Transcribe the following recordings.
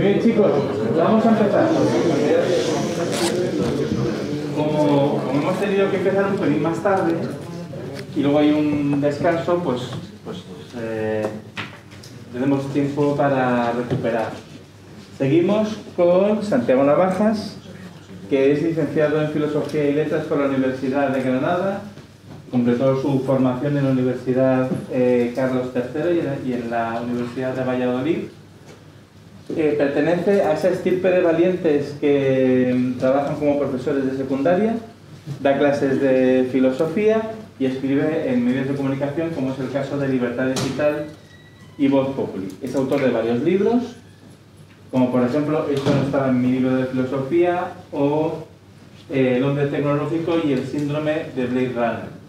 Bien, chicos, vamos a empezar. Como, hemos tenido que empezar un pelín más tarde y luego hay un descanso, pues, pues eh, tenemos tiempo para recuperar. Seguimos con Santiago Navajas, que es licenciado en Filosofía y Letras por la Universidad de Granada. Completó su formación en la Universidad eh, Carlos III y en la Universidad de Valladolid eh, pertenece a esa estirpe de valientes que mm, trabajan como profesores de secundaria, da clases de filosofía y escribe en medios de comunicación, como es el caso de Libertad Digital y Voz Populi. Es autor de varios libros, como por ejemplo Esto no estaba en mi libro de filosofía o eh, El hombre tecnológico y el síndrome de Blade Runner.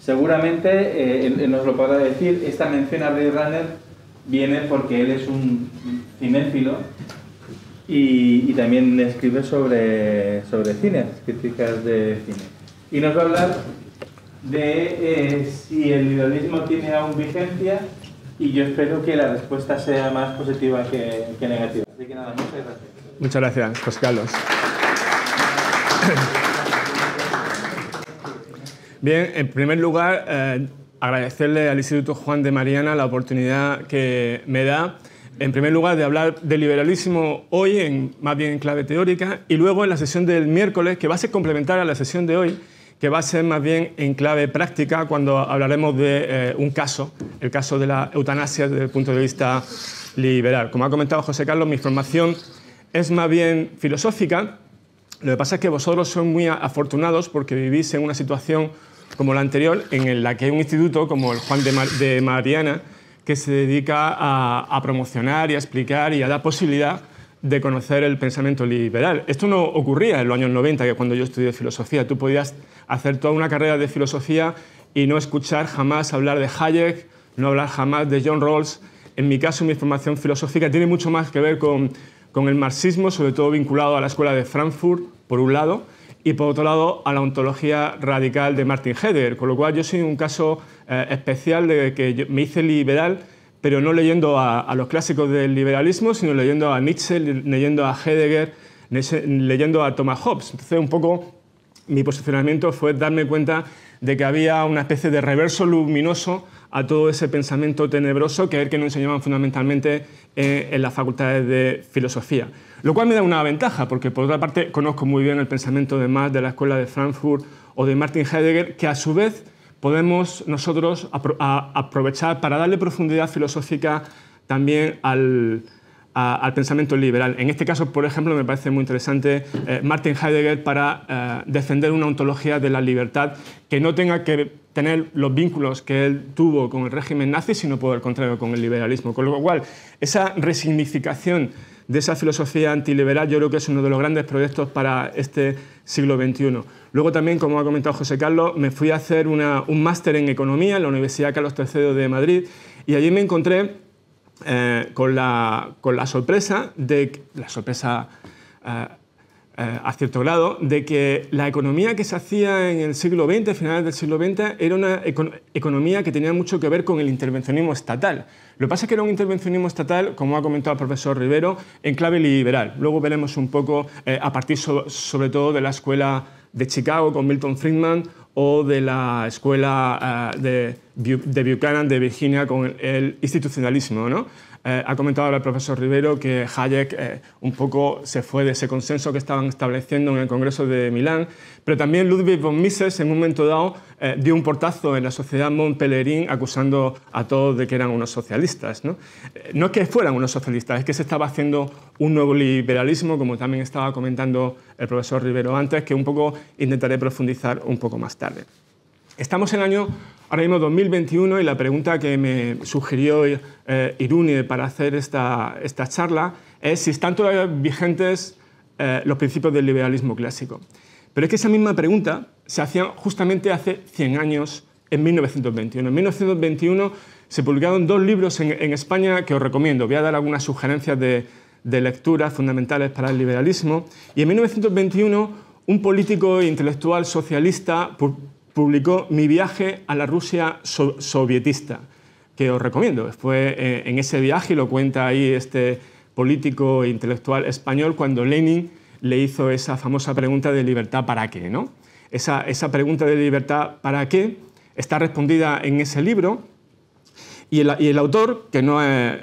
Seguramente, eh, nos lo podrá decir, esta mención a Blade Runner viene porque él es un cinéfilo y, también escribe sobre, sobre cine, críticas de cine. Y nos va a hablar de eh, si el liberalismo tiene aún vigencia y yo espero que la respuesta sea más positiva que, negativa. Así que nada, muchas gracias. Muchas gracias, José Carlos. Bien, en primer lugar, eh, agradecerle al Instituto Juan de Mariana la oportunidad que me da en primer lugar, de hablar del liberalismo hoy, en, más bien en clave teórica, y luego en la sesión del miércoles, que va a ser complementaria a la sesión de hoy, que va a ser más bien en clave práctica cuando hablaremos de eh, un caso, el caso de la eutanasia desde el punto de vista liberal. Como ha comentado José Carlos, mi formación es más bien filosófica. Lo que pasa es que vosotros sois muy afortunados porque vivís en una situación como la anterior, en la que hay un instituto como el Juan de Mariana, que se dedica a, promocionar y a explicar y a dar posibilidad de conocer el pensamiento liberal. Esto no ocurría en los años 90, que cuando yo estudié filosofía, tú podías hacer toda una carrera de filosofía y no escuchar jamás hablar de Hayek, no hablar jamás de John Rawls. En mi caso, mi formación filosófica tiene mucho más que ver con el marxismo, sobre todo vinculado a la escuela de Frankfurt, por un lado, y por otro lado a la ontología radical de Martin Heidegger, con lo cual yo soy un caso eh, especial de que me hice liberal, pero no leyendo a, los clásicos del liberalismo, sino leyendo a Nietzsche, leyendo a Heidegger, leyendo a Thomas Hobbes. Entonces un poco mi posicionamiento fue darme cuenta de que había una especie de reverso luminoso a todo ese pensamiento tenebroso que es que nos enseñaban fundamentalmente eh, en, las facultades de filosofía. Lo cual me da una ventaja, porque por otra parte conozco muy bien el pensamiento de Marx, de la Escuela de Frankfurt o de Martin Heidegger, que a su vez podemos nosotros aprovechar para darle profundidad filosófica también al, al pensamiento liberal. En este caso, por ejemplo, me parece muy interesante eh, Martin Heidegger para eh, defender una ontología de la libertad que no tenga que tener los vínculos que él tuvo con el régimen nazi, sino por el contrario, con el liberalismo. Con lo cual, esa resignificación de esa filosofía antiliberal yo creo que es uno de los grandes proyectos para este siglo XXI. Luego también, como ha comentado José Carlos, me fui a hacer un máster en economía en la Universidad Carlos III de Madrid y allí me encontré eh, con, la, sorpresa, de, la sorpresa eh, eh, a cierto grado, de que la economía que se hacía en el siglo XX, finales del siglo XX, era una economía que tenía mucho que ver con el intervencionismo estatal. Lo que pasa es que era un intervencionismo estatal, como ha comentado el profesor Rivero, en clave liberal. Luego veremos un poco, a partir sobre todo de la escuela de Chicago con Milton Friedman o de la escuela ah, de, de Buchanan de Virginia con el institucionalismo, ¿no? Eh, ha comentado ahora el profesor Rivero que Hayek eh, un poco se fue de ese consenso que estaban estableciendo en el Congreso de Milán, pero también Ludwig von Mises en un momento dado eh, dio un portazo en la sociedad Pelerin acusando a todos de que eran unos socialistas. no es que fueran unos socialistas, es que se estaba haciendo un nuevo liberalismo, como también estaba comentando el profesor Rivero antes, que un poco intentaré profundizar un poco más tarde. Estamos en el año ahora mismo 2021 y la pregunta que me sugirió eh, Irune para hacer esta, esta charla es si están todavía vigentes eh, los principios del liberalismo clásico. Pero es que esa misma pregunta se hacía justamente hace 100 años, en 1921. En 1921 se publicaron dos libros en, España que os recomiendo. Voy a dar algunas sugerencias de, de lecturas fundamentales para el liberalismo. Y en 1921 un político e intelectual socialista publicó Mi viaje a la Rusia sovietista, que os recomiendo. Después, eh, en ese viaje, lo cuenta ahí este político e intelectual español, cuando Lenin le hizo esa famosa pregunta de libertad para qué. ¿no? Esa, esa pregunta de libertad para qué está respondida en ese libro y el, y el autor, que no es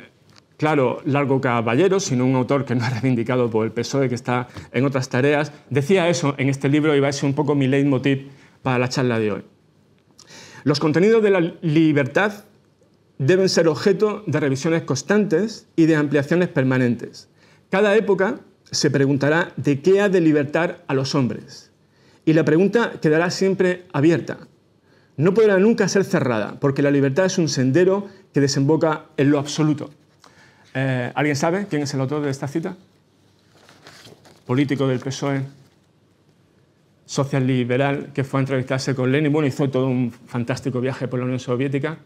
claro, Largo Caballero, sino un autor que no es reivindicado por el PSOE, que está en otras tareas, decía eso en este libro y va a ser un poco mi leitmotiv para la charla de hoy. Los contenidos de la libertad deben ser objeto de revisiones constantes y de ampliaciones permanentes. Cada época se preguntará de qué ha de libertar a los hombres. Y la pregunta quedará siempre abierta. No podrá nunca ser cerrada, porque la libertad es un sendero que desemboca en lo absoluto. Eh, ¿Alguien sabe quién es el autor de esta cita? Político del PSOE, social liberal que fue a entrevistarse con Lenin. Bueno, hizo todo un fantástico viaje por la Unión Soviética.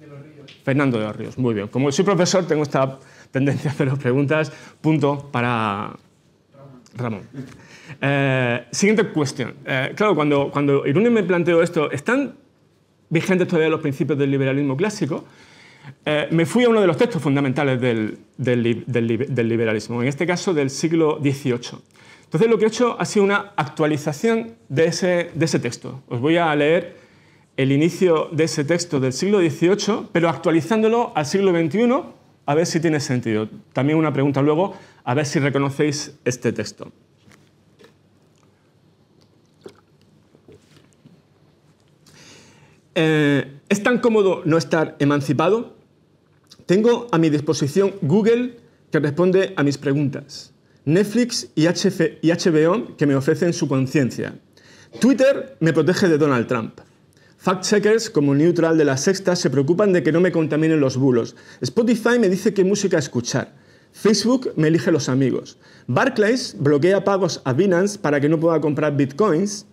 De los Ríos. Fernando de los Ríos, muy bien. Como soy profesor, tengo esta tendencia a hacer preguntas. Punto para Ramón. Eh, siguiente cuestión. Eh, claro, cuando, cuando Irune me planteó esto, ¿están vigentes todavía los principios del liberalismo clásico? Eh, me fui a uno de los textos fundamentales del, liberalismo, en este caso del siglo XVIII, entonces lo que he hecho ha sido una actualización de ese, texto. Os voy a leer el inicio de ese texto del siglo XVIII, pero actualizándolo al siglo XXI, a ver si tiene sentido. También una pregunta luego, a ver si reconocéis este texto. Eh, ¿Es tan cómodo no estar emancipado? Tengo a mi disposición Google que responde a mis preguntas. Netflix y, HBO que me ofrecen su conciencia. Twitter me protege de Donald Trump. Fact-checkers como Neutral de la Sexta se preocupan de que no me contaminen los bulos. Spotify me dice qué música escuchar. Facebook me elige los amigos. Barclays bloquea pagos a Binance para que no pueda comprar bitcoins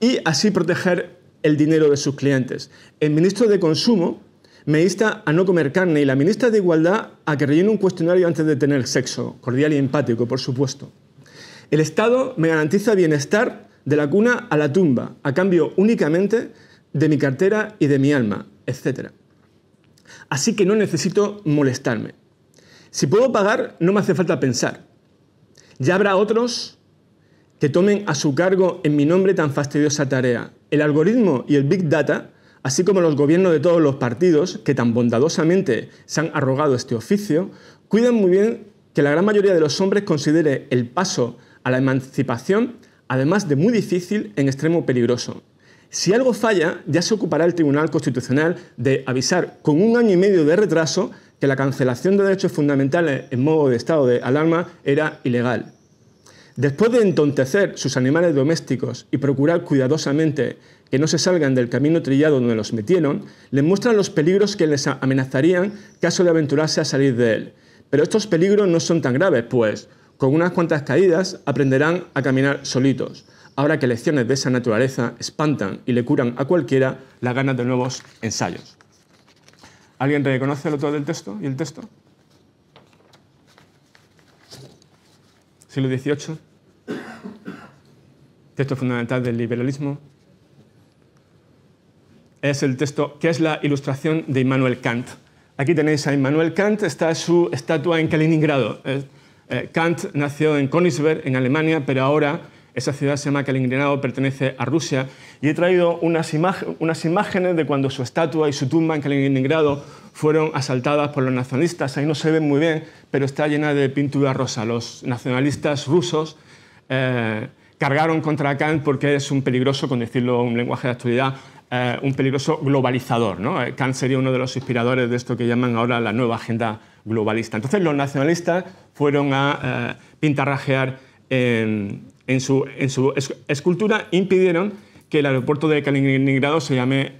y así proteger el dinero de sus clientes. El ministro de Consumo me insta a no comer carne y la ministra de Igualdad a que rellene un cuestionario antes de tener sexo, cordial y empático, por supuesto. El Estado me garantiza bienestar de la cuna a la tumba, a cambio únicamente de mi cartera y de mi alma, etc. Así que no necesito molestarme. Si puedo pagar, no me hace falta pensar. Ya habrá otros que tomen a su cargo en mi nombre tan fastidiosa tarea. El algoritmo y el Big Data así como los gobiernos de todos los partidos que tan bondadosamente se han arrogado este oficio, cuidan muy bien que la gran mayoría de los hombres considere el paso a la emancipación, además de muy difícil, en extremo peligroso. Si algo falla, ya se ocupará el Tribunal Constitucional de avisar con un año y medio de retraso que la cancelación de derechos fundamentales en modo de estado de alarma era ilegal. Después de entontecer sus animales domésticos y procurar cuidadosamente que no se salgan del camino trillado donde los metieron, les muestran los peligros que les amenazarían caso de aventurarse a salir de él. Pero estos peligros no son tan graves, pues con unas cuantas caídas aprenderán a caminar solitos. Ahora que lecciones de esa naturaleza espantan y le curan a cualquiera las ganas de nuevos ensayos. ¿Alguien reconoce el todo del texto y el texto? siglo texto fundamental del liberalismo, es el texto que es la ilustración de Immanuel Kant. Aquí tenéis a Immanuel Kant, está su estatua en Kaliningrado. Eh, eh, Kant nació en Königsberg, en Alemania, pero ahora esa ciudad se llama Kaliningrado, pertenece a Rusia. Y he traído unas, unas imágenes de cuando su estatua y su tumba en Kaliningrado fueron asaltadas por los nacionalistas. Ahí no se ve muy bien, pero está llena de pintura rosa. Los nacionalistas rusos eh, cargaron contra Kant porque es un peligroso, con decirlo un lenguaje de actualidad, eh, un peligroso globalizador. Eh, Kant sería uno de los inspiradores de esto que llaman ahora la nueva agenda globalista. Entonces los nacionalistas fueron a eh, pintarrajear en, su, en, su, escultura, impidieron que el aeropuerto de Kaliningrado se llame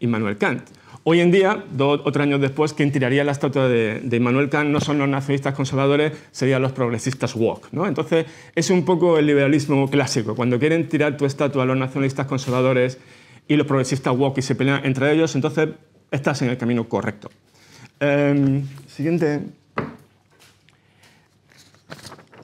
Immanuel Kant. Hoy en día, dos o tres años después, quien tiraría la estatua de, de Immanuel Kant no son los nacionalistas conservadores, serían los progresistas woke. ¿no? Entonces, es un poco el liberalismo clásico. Cuando quieren tirar tu estatua a los nacionalistas conservadores y los progresistas woke y se pelean entre ellos, entonces estás en el camino correcto. Em, siguiente.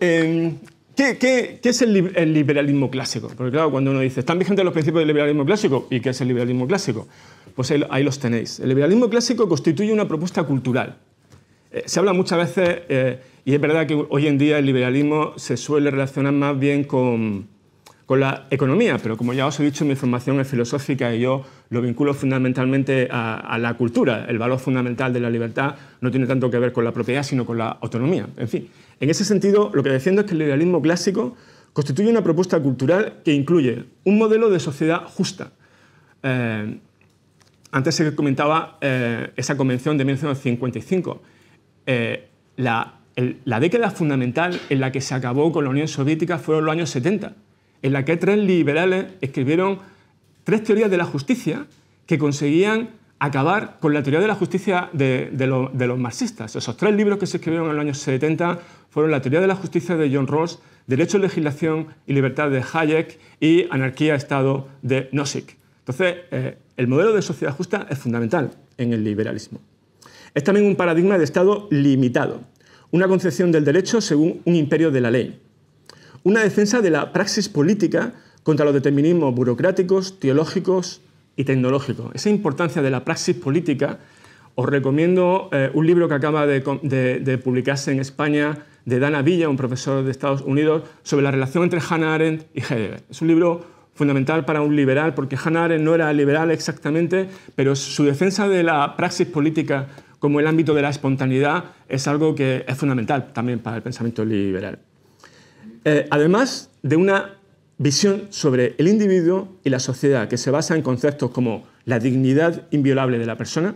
Em, ¿Qué, es el, el, liberalismo clásico? Porque claro, cuando uno dice, ¿están vigentes los principios del liberalismo clásico? ¿Y qué es el liberalismo clásico? pues ahí, los tenéis. El liberalismo clásico constituye una propuesta cultural. Eh, se habla muchas veces, eh, y es verdad que hoy en día el liberalismo se suele relacionar más bien con, la economía, pero como ya os he dicho, mi formación es filosófica y yo lo vinculo fundamentalmente a, la cultura. El valor fundamental de la libertad no tiene tanto que ver con la propiedad, sino con la autonomía. En fin, en ese sentido, lo que defiendo es que el liberalismo clásico constituye una propuesta cultural que incluye un modelo de sociedad justa. Eh, antes se comentaba eh, esa convención de 1955. Eh, la, década fundamental en la que se acabó con la Unión Soviética fueron los años 70, en la que tres liberales escribieron tres teorías de la justicia que conseguían acabar con la teoría de la justicia de, los marxistas. Esos tres libros que se escribieron en los años 70 fueron La teoría de la justicia de John Rawls, Derecho, legislación y libertad de Hayek y Anarquía, Estado de Nozick. Entonces, eh, el modelo de sociedad justa es fundamental en el liberalismo. Es también un paradigma de Estado limitado, una concepción del derecho según un imperio de la ley, una defensa de la praxis política contra los determinismos burocráticos, teológicos y tecnológicos. Esa importancia de la praxis política, os recomiendo eh, un libro que acaba de, de, publicarse en España de Dana Villa, un profesor de Estados Unidos, sobre la relación entre Hannah Arendt y Heidegger. Es un libro fundamental para un liberal, porque Hannah Arendt no era liberal exactamente, pero su defensa de la praxis política como el ámbito de la espontaneidad es algo que es fundamental también para el pensamiento liberal. Eh, además de una visión sobre el individuo y la sociedad que se basa en conceptos como la dignidad inviolable de la persona,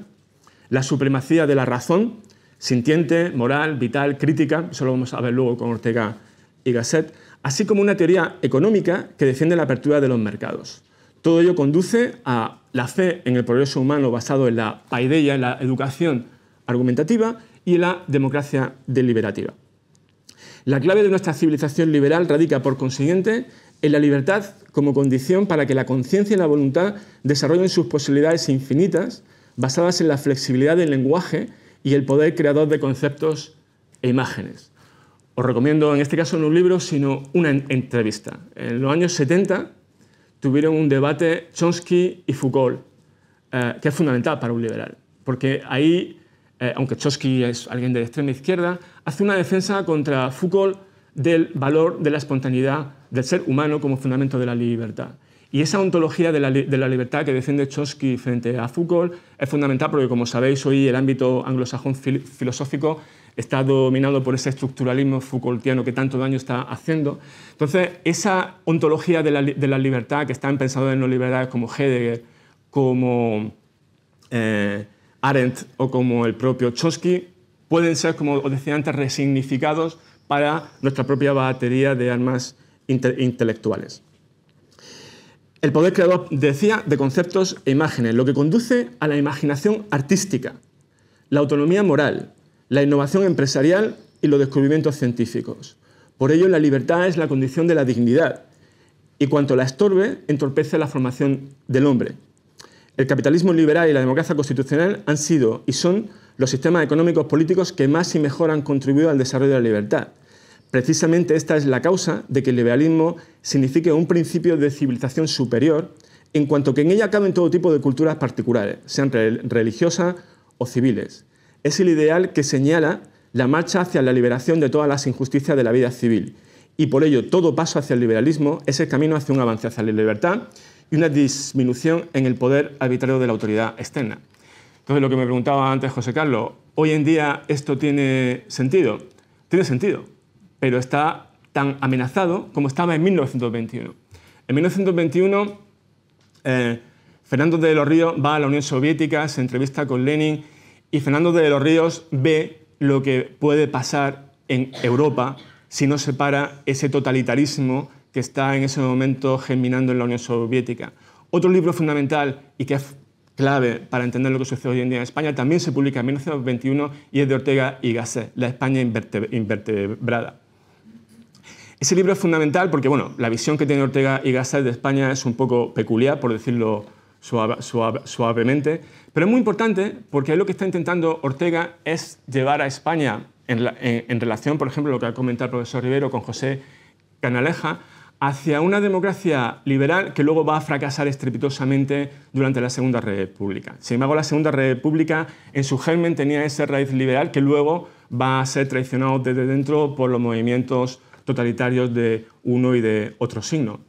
la supremacía de la razón, sintiente, moral, vital, crítica, eso lo vamos a ver luego con Ortega y Gasset, así como una teoría económica que defiende la apertura de los mercados. Todo ello conduce a la fe en el progreso humano basado en la paideia, en la educación argumentativa y en la democracia deliberativa. La clave de nuestra civilización liberal radica, por consiguiente, en la libertad como condición para que la conciencia y la voluntad desarrollen sus posibilidades infinitas, basadas en la flexibilidad del lenguaje y el poder creador de conceptos e imágenes os recomiendo en este caso no un libro, sino una entrevista. En los años 70 tuvieron un debate Chomsky y Foucault, eh, que es fundamental para un liberal, porque ahí, eh, aunque Chomsky es alguien de extrema izquierda, hace una defensa contra Foucault del valor de la espontaneidad del ser humano como fundamento de la libertad. Y esa ontología de la, libertad que defiende Chomsky frente a Foucault es fundamental porque, como sabéis, hoy el ámbito anglosajón filosófico está dominado por ese estructuralismo Foucaultiano que tanto daño está haciendo. Entonces, esa ontología de la, libertad que están en no liberales como Heidegger, como eh, Arendt o como el propio Chomsky, pueden ser, como os decía antes, resignificados para nuestra propia batería de armas intelectuales. El poder creador, decía, de conceptos e imágenes, lo que conduce a la imaginación artística, la autonomía moral, la innovación empresarial y los descubrimientos científicos. Por ello, la libertad es la condición de la dignidad y cuanto la estorbe entorpece la formación del hombre. El capitalismo liberal y la democracia constitucional han sido y son los sistemas económicos políticos que más y mejor han contribuido al desarrollo de la libertad. Precisamente esta es la causa de que el liberalismo signifique un principio de civilización superior, en cuanto que en ella caben todo tipo de culturas particulares, sean religiosas o civiles es el ideal que señala la marcha hacia la liberación de todas las injusticias de la vida civil. Y por ello, todo paso hacia el liberalismo es el camino hacia un avance hacia la libertad y una disminución en el poder arbitrario de la autoridad externa. Entonces, lo que me preguntaba antes José Carlos, ¿hoy en día esto tiene sentido? Tiene sentido, pero está tan amenazado como estaba en 1921. En 1921, eh, Fernando de los Ríos va a la Unión Soviética, se entrevista con Lenin y Fernando de los Ríos ve lo que puede pasar en Europa si no se para ese totalitarismo que está en ese momento germinando en la Unión Soviética. Otro libro fundamental y que es clave para entender lo que sucede hoy en día en España también se publica en 1921 y es de Ortega y Gasset, La España invertebrada. Ese libro es fundamental porque bueno, la visión que tiene Ortega y Gasset de España es un poco peculiar, por decirlo suavemente. Pero es muy importante porque lo que está intentando Ortega es llevar a España, eh, en, relación, por ejemplo, lo que ha comentado el profesor Rivero con José Canaleja, hacia una democracia liberal que luego va a fracasar estrepitosamente durante la Segunda República. Sin embargo, la Segunda República en su germen tenía esa raíz liberal que luego va a ser traicionado desde dentro por los movimientos totalitarios de uno y de otro signo.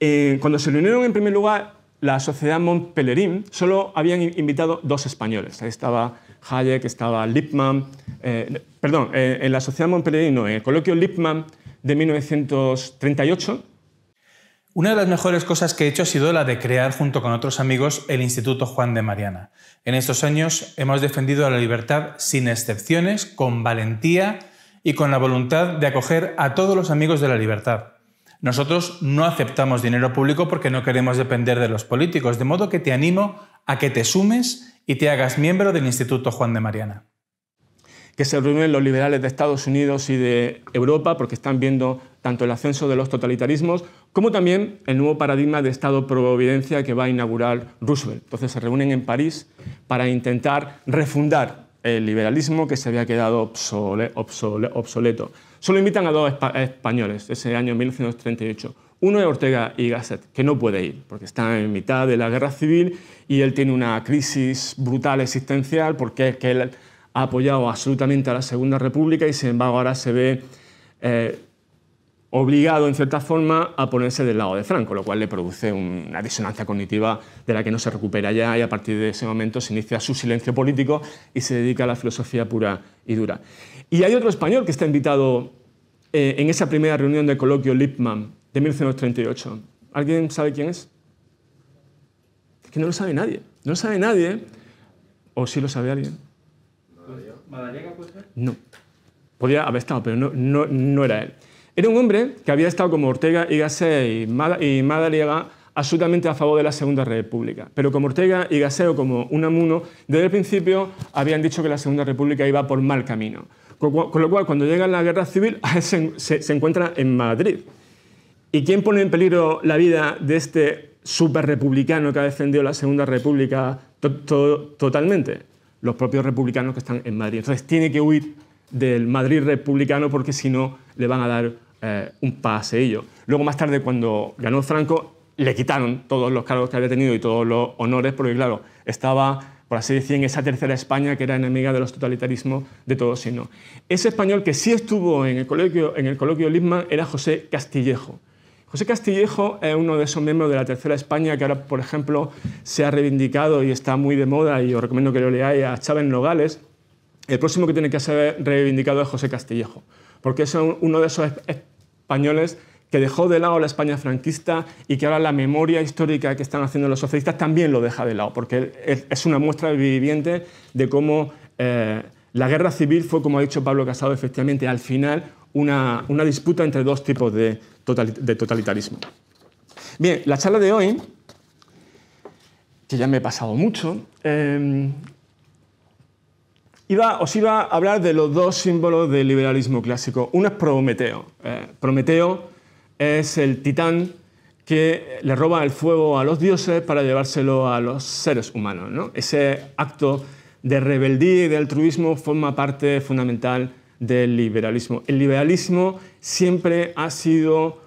Eh, cuando se reunieron en primer lugar la sociedad Montpellerín solo habían invitado dos españoles. Ahí estaba Hayek, estaba Lippmann. Eh, perdón, eh, en la sociedad Montpellerín no, en el coloquio Lippmann de 1938. Una de las mejores cosas que he hecho ha sido la de crear junto con otros amigos el Instituto Juan de Mariana. En estos años hemos defendido a la libertad sin excepciones, con valentía y con la voluntad de acoger a todos los amigos de la libertad. Nosotros no aceptamos dinero público porque no queremos depender de los políticos, de modo que te animo a que te sumes y te hagas miembro del Instituto Juan de Mariana. Que se reúnen los liberales de Estados Unidos y de Europa porque están viendo tanto el ascenso de los totalitarismos como también el nuevo paradigma de Estado-providencia que va a inaugurar Roosevelt. Entonces se reúnen en París para intentar refundar el liberalismo que se había quedado obsoleto. Solo invitan a dos españoles ese año 1938. Uno es Ortega y Gasset, que no puede ir, porque está en mitad de la guerra civil y él tiene una crisis brutal existencial porque que él ha apoyado absolutamente a la Segunda República y sin embargo ahora se ve eh, obligado, en cierta forma, a ponerse del lado de Franco, lo cual le produce una disonancia cognitiva de la que no se recupera ya y a partir de ese momento se inicia su silencio político y se dedica a la filosofía pura y dura. Y hay otro español que está invitado eh, en esa primera reunión del coloquio Lippmann de 1938. ¿Alguien sabe quién es? Es que no lo sabe nadie. No lo sabe nadie. ¿O sí lo sabe alguien? No. podría haber estado, pero no, no era él. Era un hombre que había estado como Ortega y Gasset y, Madariaga absolutamente a favor de la Segunda República. Pero como Ortega y Gasset o como Unamuno, desde el principio habían dicho que la Segunda República iba por mal camino. Con lo cual, cuando llega la guerra civil, se, encuentra en Madrid. ¿Y quién pone en peligro la vida de este superrepublicano que ha defendido la Segunda República totalmente? Los propios republicanos que están en Madrid. Entonces tiene que huir del Madrid republicano porque si no le van a dar eh, un paseillo. Luego, más tarde, cuando ganó Franco, le quitaron todos los cargos que había tenido y todos los honores, porque, claro, estaba, por así decir, en esa tercera España que era enemiga de los totalitarismos de todo sino. Ese español que sí estuvo en el coloquio, en el coloquio Lisman era José Castillejo. José Castillejo es uno de esos miembros de la Tercera España que ahora, por ejemplo, se ha reivindicado y está muy de moda y os recomiendo que lo leáis a Chávez Nogales. El próximo que tiene que ser reivindicado es José Castillejo porque es uno de esos españoles que dejó de lado la España franquista y que ahora la memoria histórica que están haciendo los socialistas también lo deja de lado, porque es una muestra viviente de cómo eh, la guerra civil fue, como ha dicho Pablo Casado, efectivamente, al final una, disputa entre dos tipos de, totalitarismo. Bien, la charla de hoy, que ya me he pasado mucho, eh, os iba a hablar de los dos símbolos del liberalismo clásico. Uno es Prometeo. Eh, Prometeo es el titán que le roba el fuego a los dioses para llevárselo a los seres humanos. Ese acto de rebeldía y de altruismo forma parte fundamental del liberalismo. El liberalismo siempre ha sido,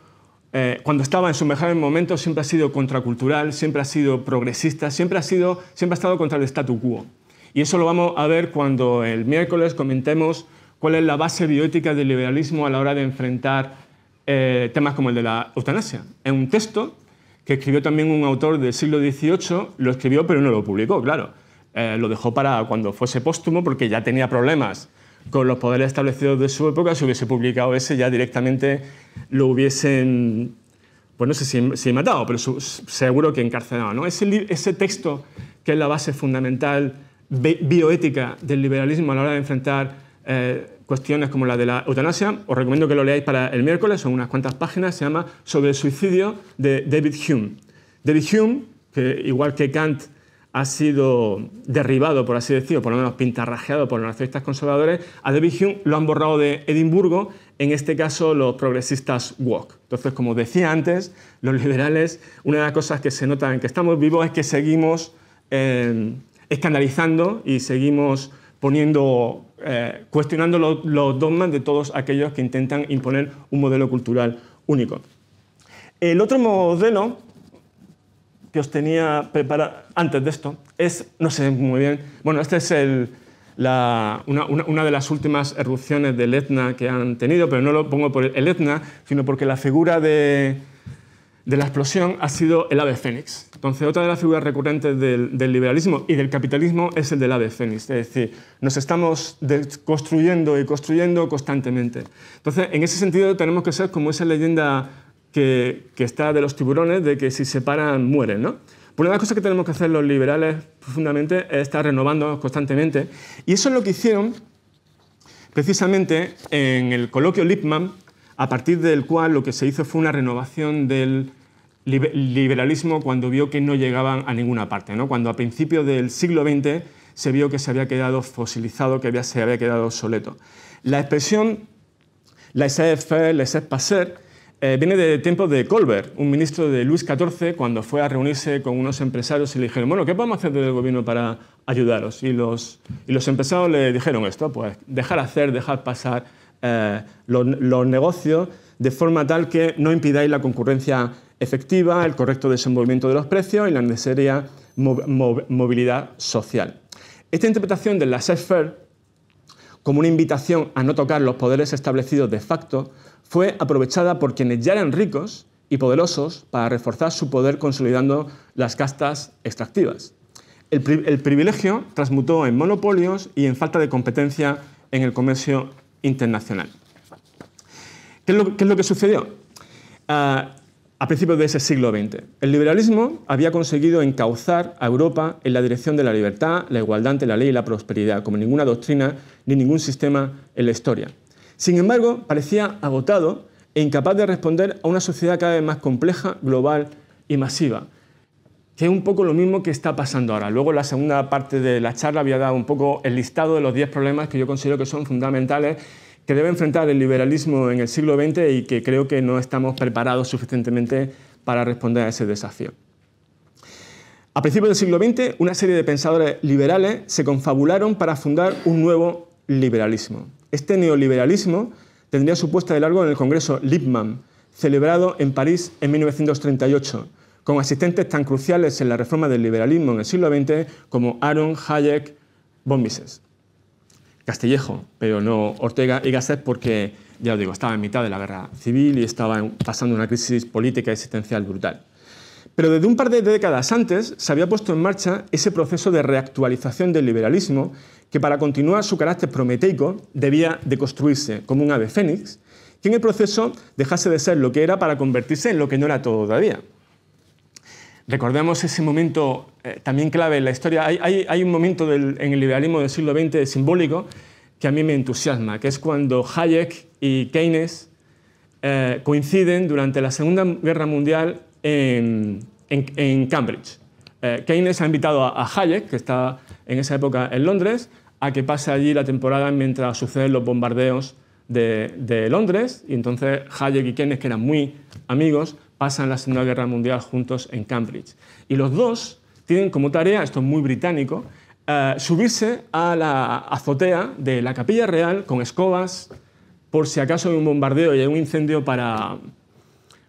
eh, cuando estaba en su mejor momento, siempre ha sido contracultural, siempre ha sido progresista, siempre ha, sido, siempre ha estado contra el statu quo. Y eso lo vamos a ver cuando el miércoles comentemos cuál es la base biótica del liberalismo a la hora de enfrentar eh, temas como el de la eutanasia. Es un texto que escribió también un autor del siglo XVIII, lo escribió pero no lo publicó, claro. Eh, lo dejó para cuando fuese póstumo porque ya tenía problemas con los poderes establecidos de su época, si hubiese publicado ese ya directamente lo hubiesen, pues no sé si, matado, pero seguro que encarcelado. ¿no? Ese, ese texto que es la base fundamental bioética del liberalismo a la hora de enfrentar eh, cuestiones como la de la eutanasia. Os recomiendo que lo leáis para el miércoles, son unas cuantas páginas, se llama Sobre el suicidio de David Hume. David Hume, que igual que Kant ha sido derribado, por así decirlo, por lo menos pintarrajeado por los nacionalistas conservadores, a David Hume lo han borrado de Edimburgo, en este caso los progresistas walk Entonces, como decía antes, los liberales, una de las cosas que se nota en que estamos vivos es que seguimos... en escandalizando y seguimos poniendo, eh, cuestionando los, dogmas de todos aquellos que intentan imponer un modelo cultural único. El otro modelo que os tenía preparado antes de esto es, no sé muy bien, bueno, esta es una, de las últimas erupciones del Etna que han tenido, pero no lo pongo por el Etna, sino porque la figura de, de la explosión ha sido el ave fénix. Entonces, otra de las figuras recurrentes del, liberalismo y del capitalismo es el del ave fénix. Es decir, nos estamos construyendo y construyendo constantemente. Entonces, en ese sentido, tenemos que ser como esa leyenda que, está de los tiburones, de que si se paran, mueren, ¿no? una de las cosas que tenemos que hacer los liberales profundamente es estar renovándonos constantemente. Y eso es lo que hicieron precisamente en el coloquio Lippmann a partir del cual lo que se hizo fue una renovación del liberalismo cuando vio que no llegaban a ninguna parte, ¿no? cuando a principios del siglo XX se vio que se había quedado fosilizado, que se había quedado obsoleto. La expresión laissez-faire, laissez-passer, eh, viene de tiempos de Colbert, un ministro de Luis XIV, cuando fue a reunirse con unos empresarios y le dijeron, bueno, ¿qué a hacer desde el gobierno para ayudaros? Y los, y los empresarios le dijeron esto, pues dejar hacer, dejar pasar, eh, los, negocios de forma tal que no impidáis la concurrencia efectiva, el correcto desenvolvimiento de los precios y la necesaria movilidad social. Esta interpretación de la faire como una invitación a no tocar los poderes establecidos de facto fue aprovechada por quienes ya eran ricos y poderosos para reforzar su poder consolidando las castas extractivas. el privilegio transmutó en monopolios y en falta de competencia en el comercio internacional. ¿Qué es lo, que sucedió? Ah, a principios de ese siglo XX. El liberalismo había conseguido encauzar a Europa en la dirección de la libertad, la igualdad ante la ley y la prosperidad, como ninguna doctrina ni ningún sistema en la historia. Sin embargo, parecía agotado e incapaz de responder a una sociedad cada vez más compleja, global y masiva es un poco lo mismo que está pasando ahora. Luego, en la segunda parte de la charla, había dado un poco el listado de los 10 problemas que yo considero que son fundamentales que debe enfrentar el liberalismo en el siglo XX y que creo que no estamos preparados suficientemente para responder a ese desafío. A principios del siglo XX, una serie de pensadores liberales se confabularon para fundar un nuevo liberalismo. Este neoliberalismo tendría su puesta de largo en el Congreso Lippmann, celebrado en París en 1938 con asistentes tan cruciales en la reforma del liberalismo en el siglo XX como Aaron, Hayek, von Mises. Castillejo, pero no Ortega y Gasset porque, ya os digo, estaba en mitad de la guerra civil y estaba pasando una crisis política existencial brutal. Pero desde un par de décadas antes se había puesto en marcha ese proceso de reactualización del liberalismo que para continuar su carácter prometeico debía de construirse como un ave fénix, que en el proceso dejase de ser lo que era para convertirse en lo que no era todavía, Recordemos ese momento eh, también clave en la historia. Hay, un momento en el liberalismo del siglo XX simbólico que a mí me entusiasma, que es cuando Hayek y Keynes eh, coinciden durante la Segunda Guerra Mundial en, Cambridge. Eh, Keynes ha invitado a, Hayek, que está en esa época en Londres, a que pase allí la temporada mientras suceden los bombardeos de, de Londres. Y entonces Hayek y Keynes, que eran muy amigos, pasan la Segunda Guerra Mundial juntos en Cambridge. Y los dos tienen como tarea, esto es muy británico, eh, subirse a la azotea de la Capilla Real con escobas por si acaso hay un bombardeo y hay un incendio para,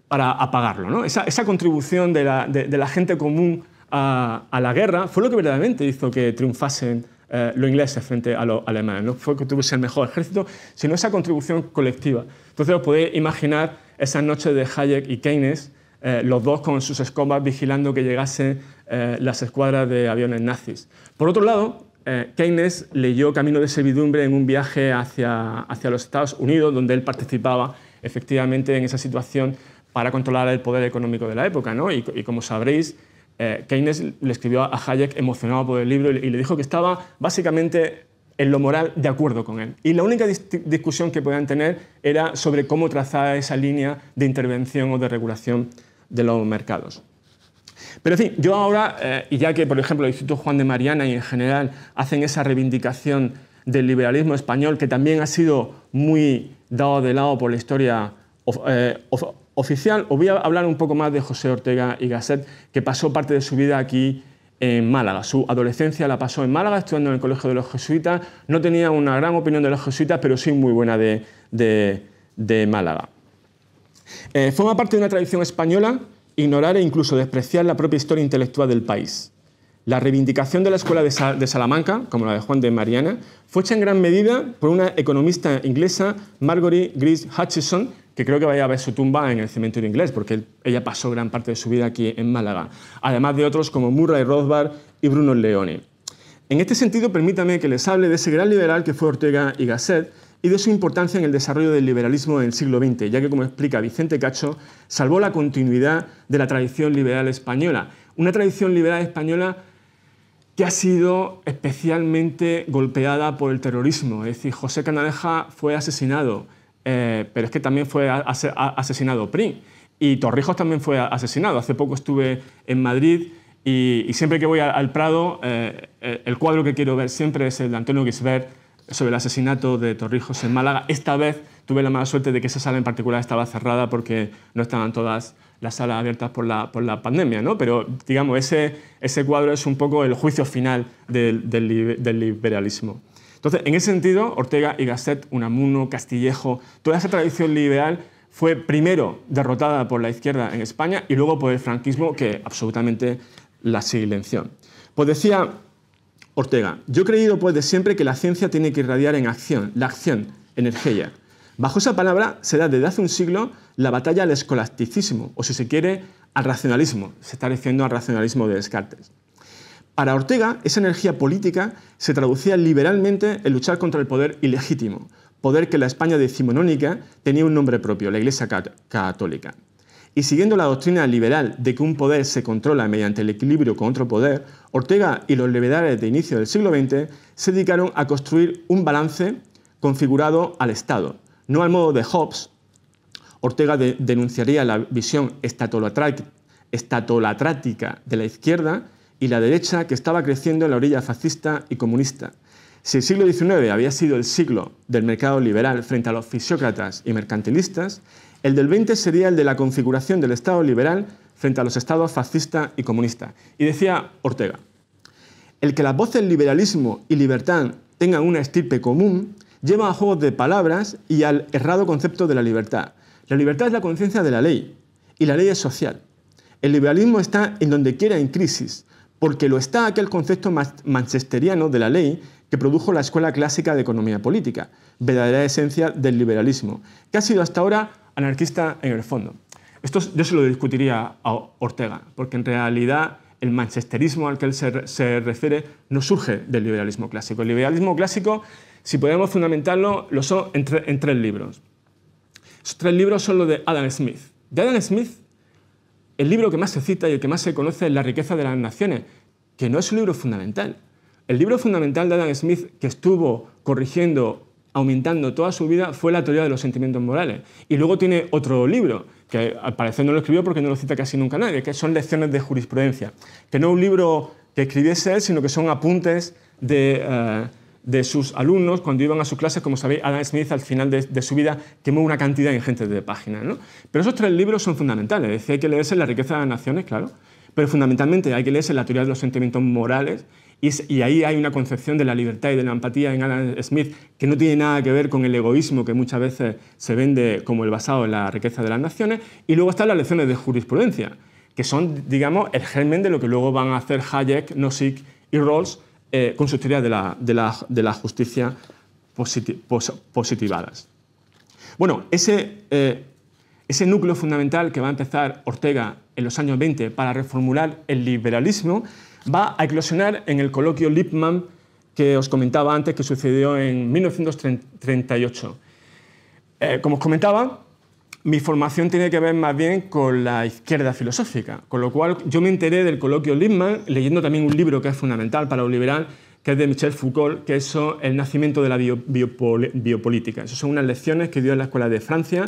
para apagarlo. ¿no? Esa, contribución de la, gente común a, la guerra fue lo que verdaderamente hizo que triunfasen eh, los ingleses frente a los alemanes. No fue que tuviese el mejor ejército, sino esa contribución colectiva. Entonces os podéis imaginar esa noche de Hayek y Keynes, eh, los dos con sus escobas vigilando que llegasen eh, las escuadras de aviones nazis. Por otro lado, eh, Keynes leyó Camino de Servidumbre en un viaje hacia, hacia los Estados Unidos, donde él participaba efectivamente en esa situación para controlar el poder económico de la época. ¿no? Y, como sabréis, Keynes le escribió a Hayek emocionado por el libro y le dijo que estaba básicamente en lo moral de acuerdo con él. Y la única discusión que podían tener era sobre cómo trazar esa línea de intervención o de regulación de los mercados. Pero en fin, yo ahora, eh, y ya que por ejemplo el Instituto Juan de Mariana y en general hacen esa reivindicación del liberalismo español, que también ha sido muy dado de lado por la historia eh, oficial, os voy a hablar un poco más de José Ortega y Gasset, que pasó parte de su vida aquí en Málaga. Su adolescencia la pasó en Málaga, estudiando en el Colegio de los Jesuitas. No tenía una gran opinión de los jesuitas, pero sí muy buena de, Málaga. Eh, forma parte de una tradición española ignorar e incluso despreciar la propia historia intelectual del país. La reivindicación de la escuela de, Salamanca, como la de Juan de Mariana, fue hecha en gran medida por una economista inglesa, Marguerite Gris Hutchison, que creo que vaya a ver su tumba en el cementerio inglés, porque ella pasó gran parte de su vida aquí en Málaga, además de otros como Murray Rothbard y Bruno Leone. En este sentido, permítame que les hable de ese gran liberal que fue Ortega y Gasset y de su importancia en el desarrollo del liberalismo del siglo XX, ya que, como explica Vicente Cacho, salvó la continuidad de la tradición liberal española. Una tradición liberal española que ha sido especialmente golpeada por el terrorismo. Es decir, José Canaleja fue asesinado, eh, pero es que también fue asesinado Pri Y Torrijos también fue asesinado. Hace poco estuve en Madrid y, siempre que voy al, Prado, eh, eh, el cuadro que quiero ver siempre es el de Antonio Gisbert sobre el asesinato de Torrijos en Málaga. Esta vez tuve la mala suerte de que esa sala en particular estaba cerrada porque no estaban todas las salas abiertas por la, pandemia, ¿no? Pero, digamos, ese, cuadro es un poco el juicio final del liberalismo. Entonces, en ese sentido, Ortega y Gasset, Unamuno, Castillejo, toda esa tradición liberal fue primero derrotada por la izquierda en España y luego por el franquismo que absolutamente la silenció. Pues decía Ortega, yo he creído pues de siempre que la ciencia tiene que irradiar en acción, la acción, energía. Bajo esa palabra se da desde hace un siglo la batalla al escolasticismo, o si se quiere, al racionalismo, se está diciendo al racionalismo de Descartes. Para Ortega, esa energía política se traducía liberalmente en luchar contra el poder ilegítimo, poder que la España decimonónica tenía un nombre propio, la Iglesia Católica. Y siguiendo la doctrina liberal de que un poder se controla mediante el equilibrio con otro poder, Ortega y los liberales de inicio del siglo XX se dedicaron a construir un balance configurado al Estado, no al modo de Hobbes. Ortega denunciaría la visión estatolatrática de la izquierda y la derecha que estaba creciendo en la orilla fascista y comunista. Si el siglo XIX había sido el siglo del mercado liberal frente a los fisiócratas y mercantilistas, el del XX sería el de la configuración del Estado liberal frente a los estados fascista y comunista. Y decía Ortega, el que las voces liberalismo y libertad tengan una estirpe común lleva a juegos de palabras y al errado concepto de la libertad. La libertad es la conciencia de la ley y la ley es social. El liberalismo está en donde quiera en crisis, porque lo está aquel concepto manchesteriano de la ley que produjo la Escuela Clásica de Economía Política, verdadera esencia del liberalismo, que ha sido hasta ahora anarquista en el fondo. Esto yo se lo discutiría a Ortega, porque en realidad el manchesterismo al que él se, refiere no surge del liberalismo clásico. El liberalismo clásico, si podemos fundamentarlo, lo son en, tres libros. Esos tres libros son los de Adam Smith. De Adam Smith el libro que más se cita y el que más se conoce es La riqueza de las naciones, que no es un libro fundamental. El libro fundamental de Adam Smith que estuvo corrigiendo, aumentando toda su vida, fue la teoría de los sentimientos morales. Y luego tiene otro libro, que al parecer no lo escribió porque no lo cita casi nunca nadie, que son Lecciones de Jurisprudencia, que no es un libro que escribiese él, sino que son apuntes de... Eh, de sus alumnos cuando iban a sus clases, Como sabéis, Adam Smith al final de, su vida quemó una cantidad ingente de páginas. Pero esos tres libros son fundamentales. Es decir, hay que leerse La riqueza de las naciones, claro, pero fundamentalmente hay que leerse La teoría de los sentimientos morales. Y, y ahí hay una concepción de la libertad y de la empatía en Adam Smith que no tiene nada que ver con el egoísmo que muchas veces se vende como el basado en la riqueza de las naciones. Y luego están las lecciones de jurisprudencia, que son, digamos, el germen de lo que luego van a hacer Hayek, Nozick y Rawls eh, con su de la, de la, justicia positivadas. Bueno, ese, eh, ese núcleo fundamental que va a empezar Ortega en los años 20 para reformular el liberalismo va a eclosionar en el coloquio Lippmann que os comentaba antes que sucedió en 1938. Eh, como os comentaba, mi formación tiene que ver más bien con la izquierda filosófica, con lo cual yo me enteré del coloquio Lippmann leyendo también un libro que es fundamental para un liberal, que es de Michel Foucault, que es El nacimiento de la biopolítica. Esas son unas lecciones que dio en la Escuela de Francia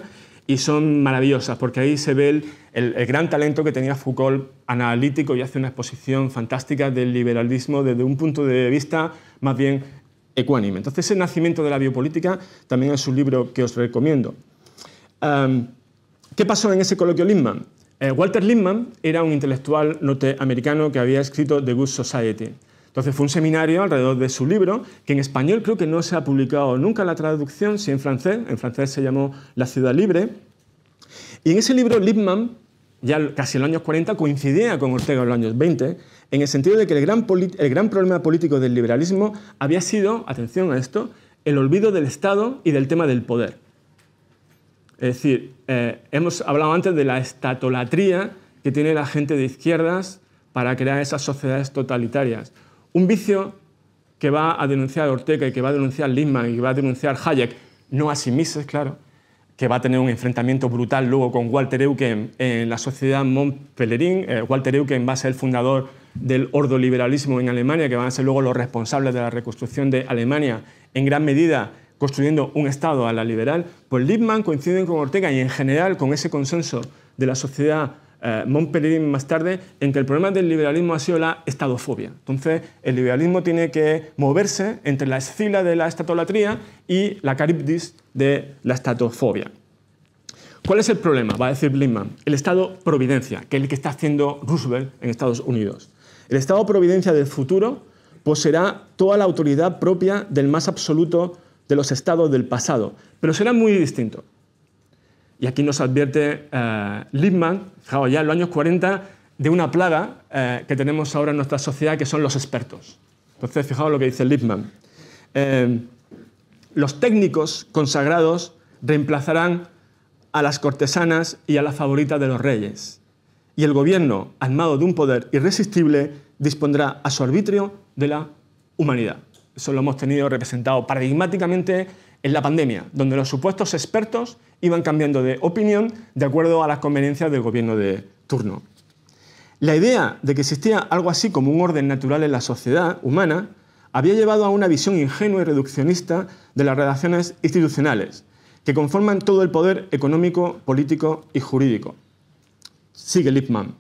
y son maravillosas, porque ahí se ve el, el, gran talento que tenía Foucault analítico y hace una exposición fantástica del liberalismo desde un punto de vista más bien ecuánime. Entonces, el nacimiento de la biopolítica también es un libro que os recomiendo. ¿Qué pasó en ese coloquio Lindman? Eh, Walter Lindman era un intelectual norteamericano que había escrito The Good Society. Entonces fue un seminario alrededor de su libro, que en español creo que no se ha publicado nunca la traducción, si en francés, en francés se llamó La ciudad libre. Y en ese libro Lindman, ya casi en los años 40, coincidía con Ortega en los años 20, en el sentido de que el gran problema político del liberalismo había sido, atención a esto, el olvido del Estado y del tema del poder. Es decir, eh, hemos hablado antes de la estatolatría que tiene la gente de izquierdas para crear esas sociedades totalitarias. Un vicio que va a denunciar Ortega y que va a denunciar Lindman y que va a denunciar Hayek, no a sí claro, que va a tener un enfrentamiento brutal luego con Walter Eucken en la sociedad Montpellerin. Eh, Walter Eucken va a ser el fundador del ordoliberalismo en Alemania, que van a ser luego los responsables de la reconstrucción de Alemania en gran medida construyendo un Estado a la liberal, pues Lippmann coincide con Ortega y en general con ese consenso de la sociedad eh, Montpellier más tarde, en que el problema del liberalismo ha sido la estadofobia. Entonces, el liberalismo tiene que moverse entre la escila de la estatolatría y la caribdis de la estatofobia. ¿Cuál es el problema? Va a decir Lippmann. El Estado Providencia, que es el que está haciendo Roosevelt en Estados Unidos. El Estado Providencia del futuro poseerá pues toda la autoridad propia del más absoluto de los estados del pasado, pero será muy distinto. Y aquí nos advierte eh, Lippmann, fijaos ya en los años 40, de una plaga eh, que tenemos ahora en nuestra sociedad, que son los expertos. Entonces, fijaos lo que dice Lippmann. Eh, los técnicos consagrados reemplazarán a las cortesanas y a las favoritas de los reyes. Y el gobierno, armado de un poder irresistible, dispondrá a su arbitrio de la humanidad lo hemos tenido representado paradigmáticamente en la pandemia, donde los supuestos expertos iban cambiando de opinión de acuerdo a las conveniencias del gobierno de turno. La idea de que existía algo así como un orden natural en la sociedad humana había llevado a una visión ingenua y reduccionista de las relaciones institucionales, que conforman todo el poder económico, político y jurídico. Sigue Lippmann.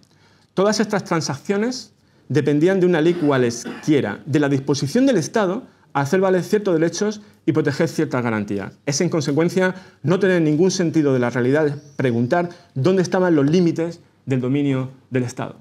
Todas estas transacciones dependían de una ley cualesquiera, de la disposición del Estado a hacer valer ciertos derechos y proteger ciertas garantías. Es en consecuencia no tener ningún sentido de la realidad preguntar dónde estaban los límites del dominio del Estado.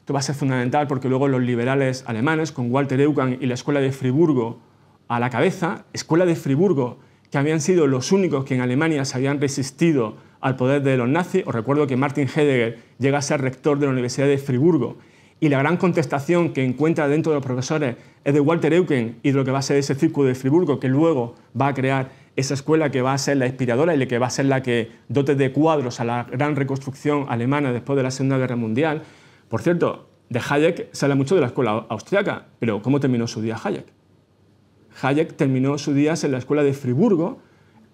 Esto va a ser fundamental porque luego los liberales alemanes, con Walter Eucken y la Escuela de Friburgo a la cabeza, Escuela de Friburgo, que habían sido los únicos que en Alemania se habían resistido al poder de los nazis. Os recuerdo que Martin Heidegger llega a ser rector de la Universidad de Friburgo y la gran contestación que encuentra dentro de los profesores es de Walter Eucken y de lo que va a ser ese círculo de Friburgo, que luego va a crear esa escuela que va a ser la inspiradora y la que va a ser la que dote de cuadros a la gran reconstrucción alemana después de la Segunda Guerra Mundial. Por cierto, de Hayek se habla mucho de la escuela austriaca, pero ¿cómo terminó su día Hayek? Hayek terminó sus días en la escuela de Friburgo,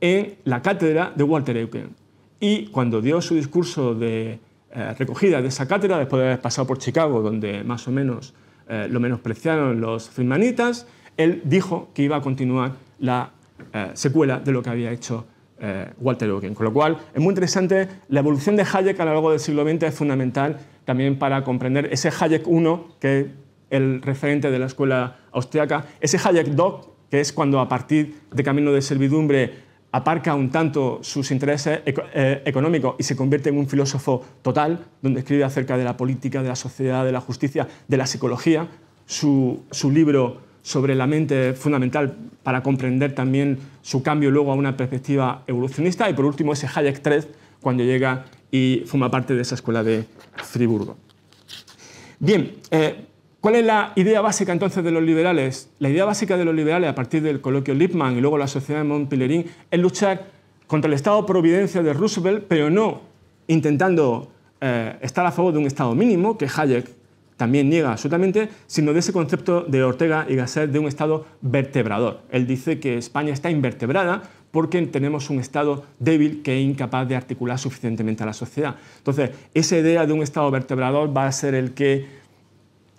en la cátedra de Walter Eucken. Y cuando dio su discurso de eh, recogida de esa cátedra, después de haber pasado por Chicago, donde más o menos eh, lo menospreciaron los filmanitas, él dijo que iba a continuar la eh, secuela de lo que había hecho Walter Hogan. Con lo cual, es muy interesante, la evolución de Hayek a lo largo del siglo XX es fundamental también para comprender ese Hayek I, que es el referente de la escuela austriaca, ese Hayek II, que es cuando a partir de Camino de Servidumbre aparca un tanto sus intereses eh, económicos y se convierte en un filósofo total, donde escribe acerca de la política, de la sociedad, de la justicia, de la psicología. Su, libro sobre la mente fundamental para comprender también su cambio luego a una perspectiva evolucionista. Y por último, ese Hayek III, cuando llega y forma parte de esa escuela de Friburgo. Bien, eh, ¿Cuál es la idea básica entonces de los liberales? La idea básica de los liberales a partir del coloquio Lippmann y luego la sociedad de Montpellerin es luchar contra el Estado providencia de Roosevelt, pero no intentando eh, estar a favor de un Estado mínimo, que Hayek también niega absolutamente, sino de ese concepto de Ortega y Gasset de un Estado vertebrador. Él dice que España está invertebrada porque tenemos un Estado débil que es incapaz de articular suficientemente a la sociedad. Entonces, esa idea de un Estado vertebrador va a ser el que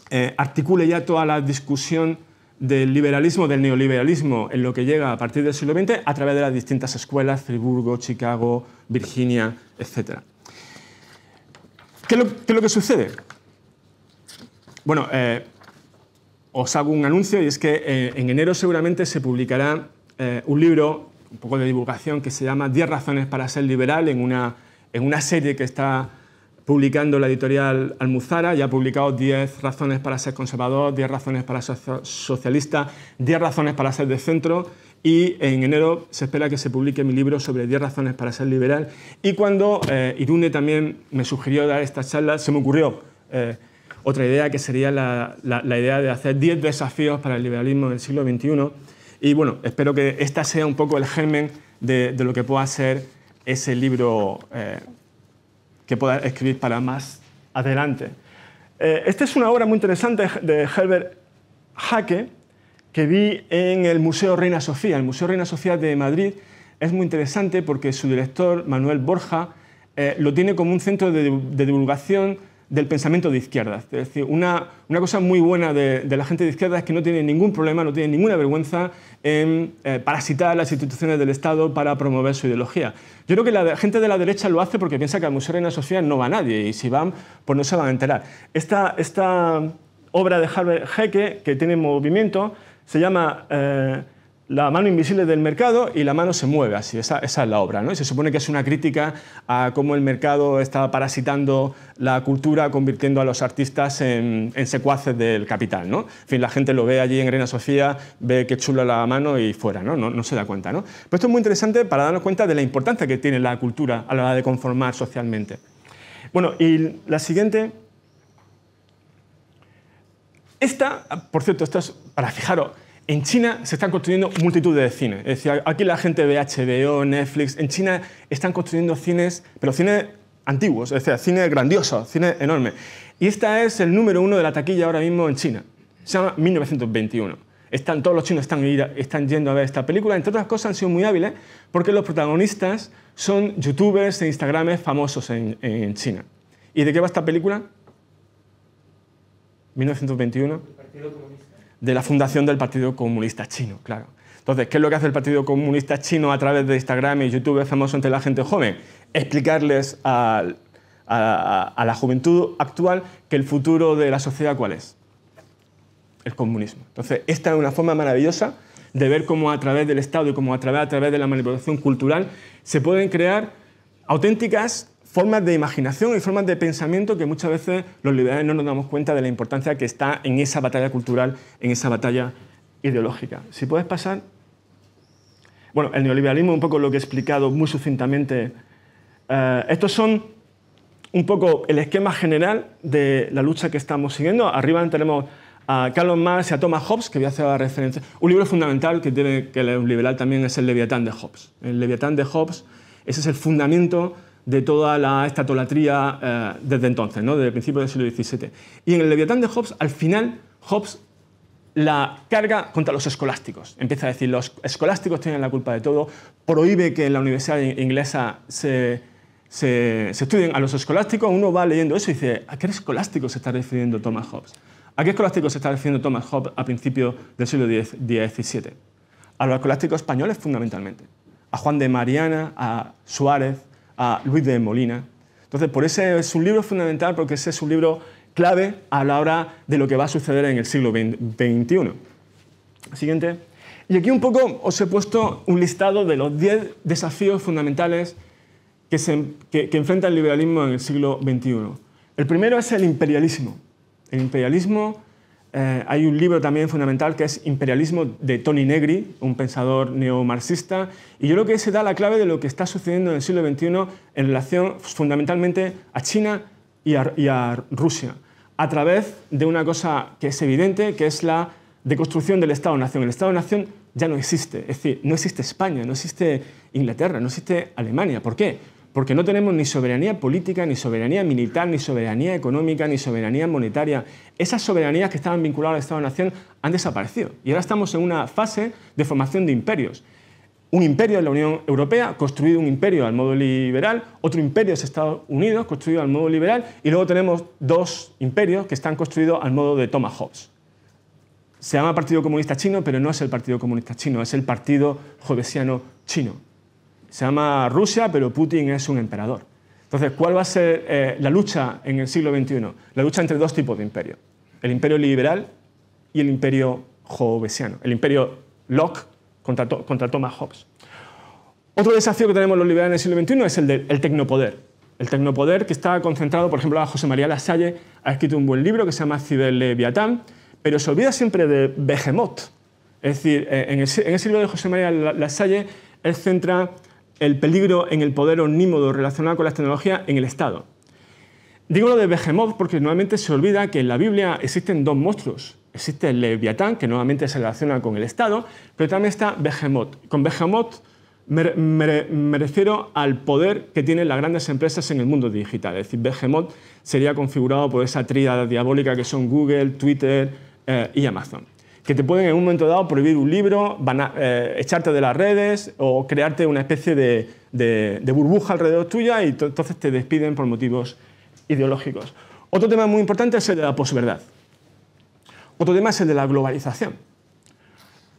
eh, articule ya toda la discusión del liberalismo, del neoliberalismo, en lo que llega a partir del siglo XX, a través de las distintas escuelas, Friburgo, Chicago, Virginia, etc. ¿Qué es lo, que sucede? Bueno, eh, os hago un anuncio y es que eh, en enero seguramente se publicará un libro, un poco de divulgación, que se llama 10 razones para ser liberal, en una, en una serie que está publicando la editorial Almuzara, ya ha publicado 10 razones para ser conservador, 10 razones para ser socialista, 10 razones para ser de centro y en enero se espera que se publique mi libro sobre 10 razones para ser liberal. Y cuando eh, Irune también me sugirió dar esta charla, se me ocurrió eh, otra idea que sería la, idea de hacer 10 desafíos para el liberalismo del siglo XXI. Y bueno, espero que esta sea un poco el germen de, lo que pueda ser ese libro. Eh, que pueda escribir para más adelante. Eh, esta es una obra muy interesante de Herbert Jaque que vi en el Museo Reina Sofía. El Museo Reina Sofía de Madrid es muy interesante porque su director, Manuel Borja, eh, lo tiene como un centro de, de divulgación del pensamiento de izquierda. Es decir, una, una cosa muy buena de, la gente de izquierda es que no tiene ningún problema, no tiene ninguna vergüenza en eh, parasitar las instituciones del Estado para promover su ideología. Yo creo que la gente de la derecha lo hace porque piensa que al Museo la sociedad no va nadie y si van, pues no se van a enterar. Esta, esta obra de Harvey Hecke, que tiene movimiento, se llama... Eh, la mano invisible del mercado y la mano se mueve así, esa, es la obra. ¿no? se supone que es una crítica a cómo el mercado está parasitando la cultura, convirtiendo a los artistas en, secuaces del capital. ¿no? En fin, la gente lo ve allí en Reina Sofía, ve qué chula la mano y fuera, ¿no? No, se da cuenta. ¿no? Pero esto es muy interesante para darnos cuenta de la importancia que tiene la cultura a la hora de conformar socialmente. Bueno, y la siguiente... Esta, por cierto, esta es, para fijaros, en China se están construyendo multitud de cines. Es decir, aquí la gente ve HBO, Netflix. En China están construyendo cines, pero cines antiguos, es decir, cine grandioso, cine enorme. Y esta es el número uno de la taquilla ahora mismo en China. Se llama 1921. Están, todos los chinos están, están yendo a ver esta película. Entre otras cosas, han sido muy hábiles porque los protagonistas son youtubers e instagramers famosos en, en China. ¿Y de qué va esta película? 1921. Partido Comunista de la fundación del Partido Comunista Chino, claro. Entonces, ¿qué es lo que hace el Partido Comunista Chino a través de Instagram y YouTube famoso entre la gente joven? Explicarles a, la juventud actual que el futuro de la sociedad cuál es. El comunismo. Entonces, esta es una forma maravillosa de ver cómo a través del Estado y cómo a través de la manipulación cultural se pueden crear auténticas formas de imaginación y formas de pensamiento que muchas veces los liberales no nos damos cuenta de la importancia que está en esa batalla cultural, en esa batalla ideológica. Si puedes pasar. Bueno, el neoliberalismo, un poco lo que he explicado muy sucintamente. Eh, estos son un poco el esquema general de la lucha que estamos siguiendo. Arriba tenemos a Carlos Marx y a Thomas Hobbes, que voy a hacer la referencia. Un libro fundamental que tiene que leer un liberal también es el Leviatán de Hobbes. El Leviatán de Hobbes, ese es el fundamento de toda la estatolatría eh, desde entonces, ¿no? desde el principio del siglo XVII. Y en el Leviatán de Hobbes, al final, Hobbes la carga contra los escolásticos. Empieza a decir, los escolásticos tienen la culpa de todo, prohíbe que en la universidad inglesa se, se, estudien a los escolásticos, uno va leyendo eso y dice, ¿a qué escolástico se está refiriendo Thomas Hobbes? ¿A qué escolásticos se está refiriendo Thomas Hobbes a principios del siglo XVII? A los escolásticos españoles fundamentalmente, a Juan de Mariana, a Suárez, a Luis de Molina. Entonces, por ese es un libro fundamental, porque ese es un libro clave a la hora de lo que va a suceder en el siglo XXI. Siguiente. Y aquí un poco os he puesto un listado de los 10 desafíos fundamentales que, que, que enfrenta el liberalismo en el siglo XXI. El primero es el imperialismo. El imperialismo eh, hay un libro también fundamental que es Imperialismo de Tony Negri, un pensador neomarxista, y yo creo que ese da la clave de lo que está sucediendo en el siglo XXI en relación fundamentalmente a China y a, y a Rusia, a través de una cosa que es evidente, que es la deconstrucción del Estado-Nación. El Estado-Nación ya no existe, es decir, no existe España, no existe Inglaterra, no existe Alemania. ¿Por qué? porque no tenemos ni soberanía política, ni soberanía militar, ni soberanía económica, ni soberanía monetaria. Esas soberanías que estaban vinculadas al Estado-Nación han desaparecido y ahora estamos en una fase de formación de imperios. Un imperio es la Unión Europea, construido un imperio al modo liberal, otro imperio es Estados Unidos, construido al modo liberal, y luego tenemos dos imperios que están construidos al modo de Thomas Hobbes. Se llama Partido Comunista Chino, pero no es el Partido Comunista Chino, es el Partido Jovesiano Chino. Se llama Rusia, pero Putin es un emperador. Entonces, ¿cuál va a ser eh, la lucha en el siglo XXI? La lucha entre dos tipos de imperio. El imperio liberal y el imperio jovesiano. El imperio Locke contra, contra Thomas Hobbes. Otro desafío que tenemos los liberales en el siglo XXI es el del tecnopoder. El tecnopoder que está concentrado, por ejemplo, a José María Lasalle ha escrito un buen libro que se llama Leviatán pero se olvida siempre de Behemoth. Es decir, eh, en ese, en siglo de José María Lasalle, él centra el peligro en el poder onímodo relacionado con las tecnologías en el Estado. Digo lo de Behemoth porque normalmente se olvida que en la Biblia existen dos monstruos. Existe el Leviatán, que nuevamente se relaciona con el Estado, pero también está Behemoth. Con Behemoth me, refiero al poder que tienen las grandes empresas en el mundo digital. Es decir, Behemoth sería configurado por esa tríada diabólica que son Google, Twitter eh, y Amazon que te pueden en un momento dado prohibir un libro, eh, echarte de las redes o crearte una especie de, de, burbuja alrededor tuya y entonces te despiden por motivos ideológicos. Otro tema muy importante es el de la posverdad. Otro tema es el de la globalización.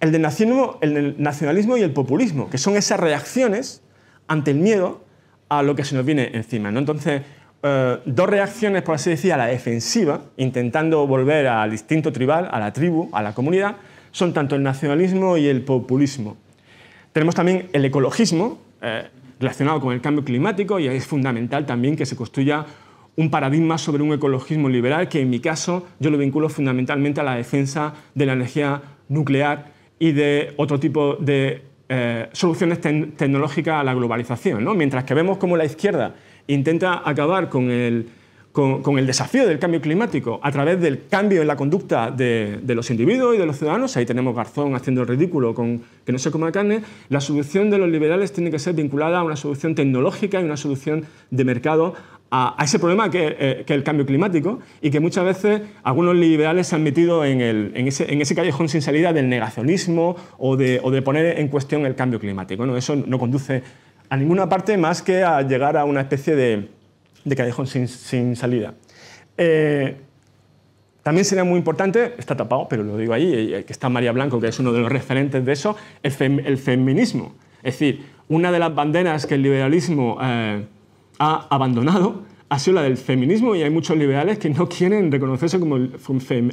El del nacionalismo, el del nacionalismo y el populismo, que son esas reacciones ante el miedo a lo que se nos viene encima. ¿no? Entonces, eh, dos reacciones, por así decir, a la defensiva, intentando volver al distinto tribal, a la tribu, a la comunidad, son tanto el nacionalismo y el populismo. Tenemos también el ecologismo, eh, relacionado con el cambio climático, y es fundamental también que se construya un paradigma sobre un ecologismo liberal, que en mi caso yo lo vinculo fundamentalmente a la defensa de la energía nuclear y de otro tipo de eh, soluciones tecnológicas a la globalización. Mientras que vemos como la izquierda intenta acabar con el, con, el desafío del cambio climático a través del cambio en la conducta de, los individuos y de los ciudadanos, ahí tenemos Garzón haciendo el ridículo con que no se coma carne, la solución de los liberales tiene que ser vinculada a una solución tecnológica y una solución de mercado a, ese problema eh, que, es el cambio climático y que muchas veces algunos liberales se han metido en, ese, callejón sin salida del negacionismo o de, poner en cuestión el cambio climático. ¿no? Eso no conduce a ninguna parte más que a llegar a una especie de, callejón sin, salida. Eh, también sería muy importante, está tapado, pero lo digo ahí, eh, que está María Blanco, que es uno de los referentes de eso, el, feminismo. Es decir, una de las banderas que el liberalismo eh, ha abandonado ha sido la del feminismo y hay muchos liberales que no quieren reconocerse como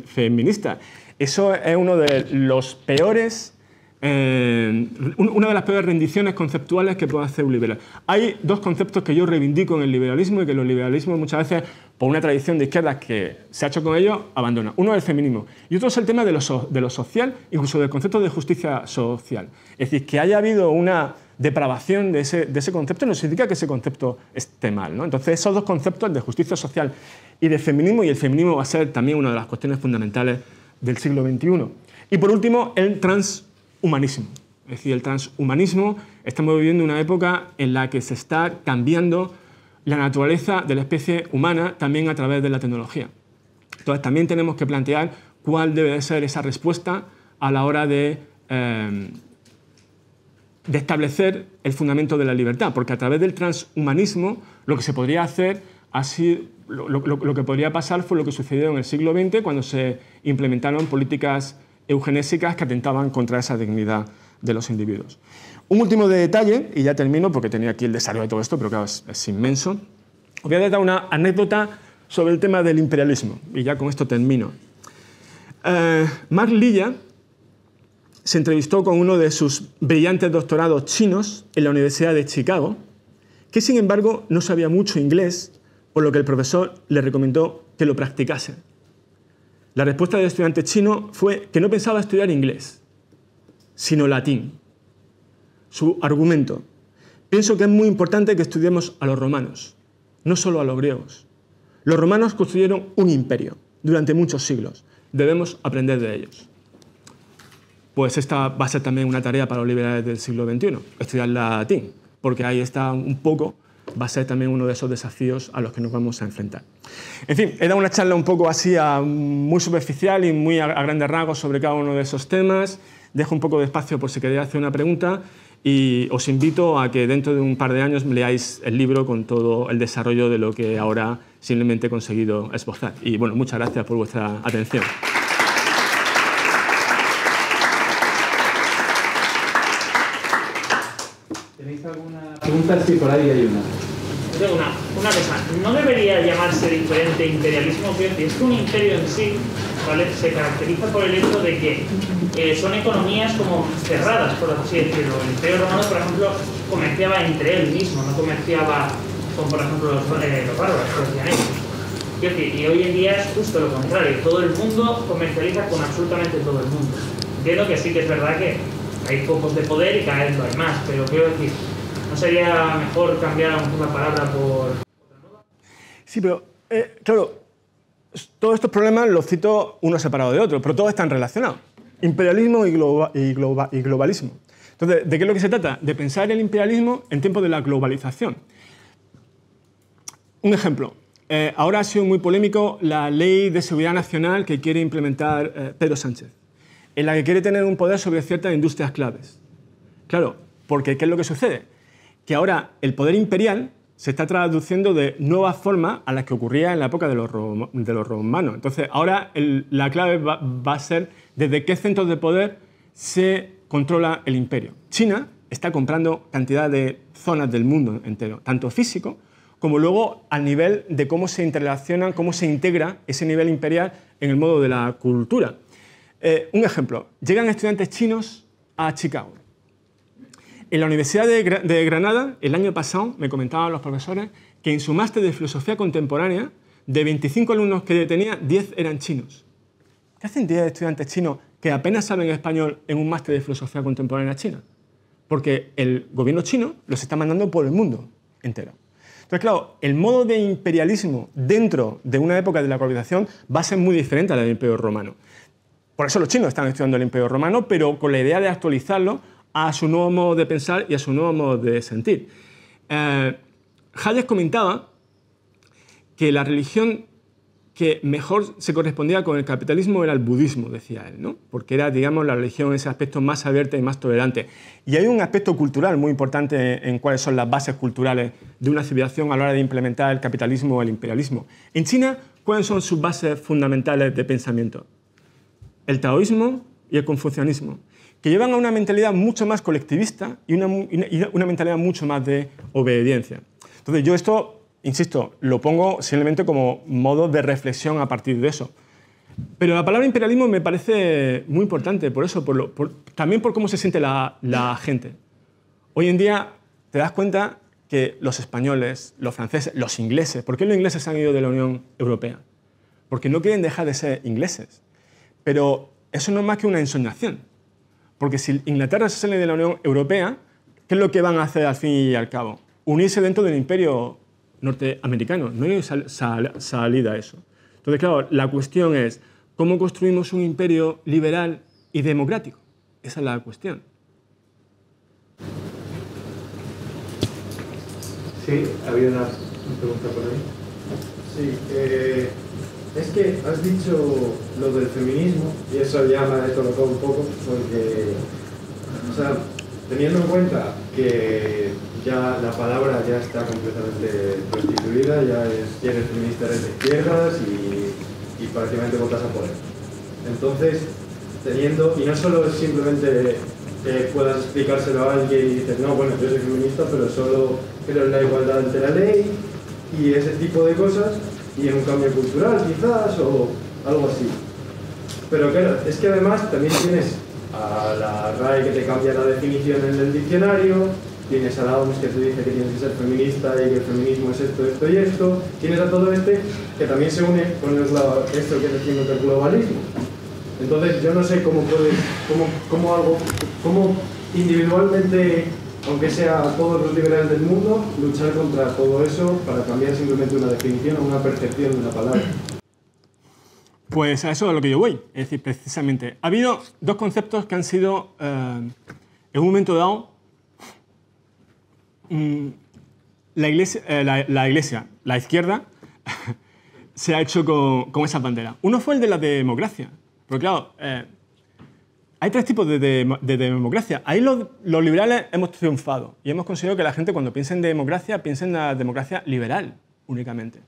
feministas. Eso es uno de los peores eh, una de las peores rendiciones conceptuales que puede hacer un liberal. Hay dos conceptos que yo reivindico en el liberalismo y que los liberalismos muchas veces, por una tradición de izquierdas que se ha hecho con ellos, abandonan. Uno es el feminismo y otro es el tema de lo, social de lo social, incluso del concepto de justicia social. Es decir, que haya habido una depravación de ese, de ese concepto no significa que ese concepto esté mal. ¿no? Entonces, esos dos conceptos, el de justicia social y de feminismo, y el feminismo va a ser también una de las cuestiones fundamentales del siglo XXI. Y por último, el trans humanismo, Es decir, el transhumanismo, estamos viviendo una época en la que se está cambiando la naturaleza de la especie humana también a través de la tecnología. Entonces también tenemos que plantear cuál debe ser esa respuesta a la hora de, em, de establecer el fundamento de la libertad, porque a través del transhumanismo lo que se podría hacer así lo que podría pasar fue lo que sucedió en el siglo XX cuando se implementaron políticas eugenésicas que atentaban contra esa dignidad de los individuos. Un último de detalle, y ya termino porque tenía aquí el desarrollo de todo esto, pero claro, es, inmenso. Os voy a dar una anécdota sobre el tema del imperialismo, y ya con esto termino. Eh, Mark Lilla se entrevistó con uno de sus brillantes doctorados chinos en la Universidad de Chicago, que sin embargo no sabía mucho inglés, por lo que el profesor le recomendó que lo practicase. La respuesta del estudiante chino fue que no pensaba estudiar inglés, sino latín. Su argumento, pienso que es muy importante que estudiemos a los romanos, no solo a los griegos. Los romanos construyeron un imperio durante muchos siglos, debemos aprender de ellos. Pues esta va a ser también una tarea para los liberales del siglo XXI, estudiar latín, porque ahí está un poco va a ser también uno de esos desafíos a los que nos vamos a enfrentar. En fin, he dado una charla un poco así, ah, muy superficial y muy a, a grandes rasgos sobre cada uno de esos temas. Dejo un poco de espacio por si queréis hacer una pregunta y os invito a que dentro de un par de años leáis el libro con todo el desarrollo de lo que ahora simplemente he conseguido esbozar. Y bueno, muchas gracias por vuestra atención. ¿Tenéis alguna pregunta? Sí, por ahí hay una una, cosa, no debería llamarse diferente imperialismo es que un imperio en sí se caracteriza por el hecho de que eh, son economías como cerradas, por así decirlo. El imperio romano, por ejemplo, comerciaba entre él mismo, no comerciaba con, por ejemplo, los, eh, los bárbaros, y, hoy en día es justo lo contrario, todo el mundo comercializa con absolutamente todo el mundo. Entiendo que sí que es verdad que hay pocos de poder y cada hay más, pero quiero decir, ¿No sería mejor cambiar una palabra por otra Sí, pero eh, claro, todos estos problemas los cito uno separado de otro, pero todos están relacionados. Imperialismo y, y, y globalismo. Entonces, ¿de qué es lo que se trata? De pensar el imperialismo en tiempos de la globalización. Un ejemplo. Eh, ahora ha sido muy polémico la ley de seguridad nacional que quiere implementar eh, Pedro Sánchez, en la que quiere tener un poder sobre ciertas industrias claves. Claro, porque ¿qué es lo que sucede? que ahora el poder imperial se está traduciendo de nuevas formas a las que ocurría en la época de los, romanos. Entonces, ahora la clave va, a ser desde qué centros de poder se controla el imperio. China está comprando cantidad de zonas del mundo entero, tanto físico como luego al nivel de cómo se interrelacionan, cómo se integra ese nivel imperial en el modo de la cultura. Eh, un ejemplo, llegan estudiantes chinos a Chicago en la Universidad de, Granada, el año pasado, me comentaban los profesores que en su máster de filosofía contemporánea, de 25 alumnos que tenía, 10 eran chinos. ¿Qué hacen 10 estudiantes chinos que apenas saben español en un máster de filosofía contemporánea china? Porque el gobierno chino los está mandando por el mundo entero. Entonces, claro, el modo de imperialismo dentro de una época de la colonización va a ser muy diferente al del Imperio Romano. Por eso los chinos están estudiando el Imperio Romano, pero con la idea de actualizarlo a su nuevo modo de pensar y a su nuevo modo de sentir. Eh, comentaba que la religión que mejor se correspondía con el capitalismo era el budismo, decía él, porque era, digamos, la religión en ese aspecto más abierta y más tolerante. Y hay un aspecto cultural muy importante en cuáles son las bases culturales de una civilización a la hora de implementar el capitalismo o el imperialismo. En China, ¿cuáles son sus bases fundamentales de pensamiento? El taoísmo y el confucianismo que llevan a una mentalidad mucho más colectivista y una, mentalidad mucho más de obediencia. Entonces yo esto, insisto, lo pongo simplemente como modo de reflexión a partir de eso. Pero la palabra imperialismo me parece muy importante, por eso, también por cómo se siente la, gente. Hoy en día te das cuenta que los españoles, los franceses, los ingleses, ¿por qué los ingleses se han ido de la Unión Europea? Porque no quieren dejar de ser ingleses. Pero eso no es más que una ensoñación. Porque si Inglaterra se sale de la Unión Europea, ¿qué es lo que van a hacer al fin y al cabo? Unirse dentro del imperio norteamericano. No hay salida a eso. Entonces, claro, la cuestión es, ¿cómo construimos un imperio liberal y democrático? Esa es la cuestión. Sí, había una pregunta por ahí. Sí, eh, es que has dicho lo del feminismo, y eso ya me ha descolocado un poco, porque, o sea, teniendo en cuenta que ya la palabra ya está completamente prostituida, ya es, tiene eres de izquierdas y, y prácticamente votas a poder. Entonces, teniendo, y no solo simplemente que puedas explicárselo a alguien y dices, no, bueno, yo soy feminista, pero solo quiero la igualdad ante la ley y ese tipo de cosas, y un cambio cultural quizás o algo así. Pero claro, es que además también tienes a la RAE que te cambia la definición en el diccionario, tienes a la OMS que te dice que tienes que ser feminista y que el feminismo es esto, esto y esto, tienes a todo este que también se une con esto que decimos del globalismo. Entonces yo no sé cómo puedes, cómo, cómo algo, cómo individualmente aunque sea todos los liberales del mundo, luchar contra todo eso para cambiar simplemente una definición o una percepción de una palabra. Pues a eso es a lo que yo voy. Es decir, precisamente, ha habido dos conceptos que han sido, eh, en un momento dado, mm, la, iglesia, eh, la, iglesia, la izquierda, se ha hecho con, esa bandera. Uno fue el de la democracia. Pero claro, eh, hay tres tipos de, democracia. Ahí los, los, liberales hemos triunfado y hemos conseguido que la gente cuando piense en democracia piense en la democracia liberal únicamente.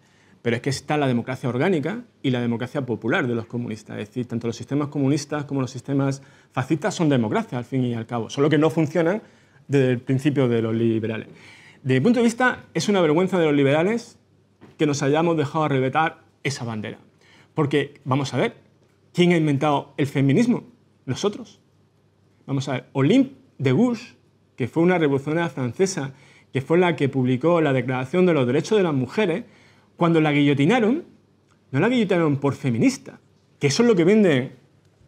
Pero es que está la democracia orgánica y la democracia popular de los comunistas. Es decir, tanto los sistemas comunistas como los sistemas fascistas son democracia al fin y al cabo, solo que no funcionan desde el principio de los liberales. Desde mi punto de vista, es una vergüenza de los liberales que nos hayamos dejado arrebatar esa bandera. Porque, vamos a ver, ¿quién ha inventado el feminismo? Nosotros, Vamos a ver, Olympe de Gouges, que fue una revolucionaria francesa, que fue la que publicó la Declaración de los Derechos de las Mujeres, cuando la guillotinaron, no la guillotinaron por feminista, que eso es lo que venden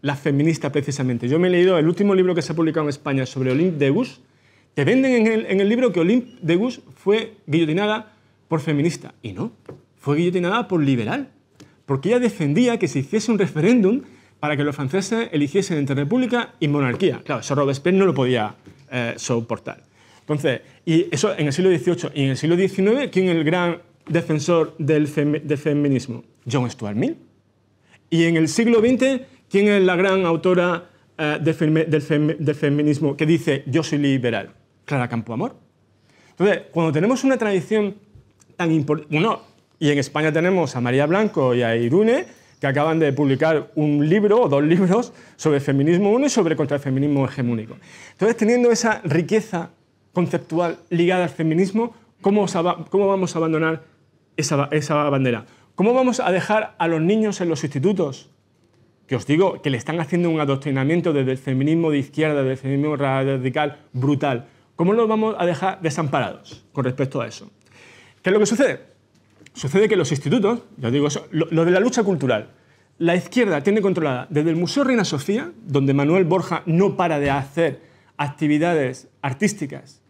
las feministas precisamente. Yo me he leído el último libro que se ha publicado en España sobre Olympe de Gouges, te venden en el, libro que Olympe de Gouges fue guillotinada por feminista, y no, fue guillotinada por liberal, porque ella defendía que se hiciese un referéndum para que los franceses eligiesen entre república y monarquía. Claro, eso Robespierre no lo podía eh, soportar. Entonces, y eso en el siglo XVIII y en el siglo XIX, ¿quién es el gran defensor del, feminismo? John Stuart Mill. Y en el siglo XX, ¿quién es la gran autora eh, del, feminismo que dice yo soy liberal? Clara Campoamor. Entonces, cuando tenemos una tradición tan importante, y en España tenemos a María Blanco y a Irune, que acaban de publicar un libro o dos libros sobre feminismo uno y sobre contra el feminismo hegemónico. Entonces, teniendo esa riqueza conceptual ligada al feminismo, ¿cómo, vamos a abandonar esa, esa bandera? ¿Cómo vamos a dejar a los niños en los institutos? Que os digo que le están haciendo un adoctrinamiento desde el feminismo de izquierda, del feminismo radical, brutal. ¿Cómo nos vamos a dejar desamparados con respecto a eso? ¿Qué es lo que sucede? Sucede que los institutos, lo de la lucha cultural, la izquierda tiene controlada desde el Museo Reina Sofía, donde Manuel Borja no para de hacer actividades artísticas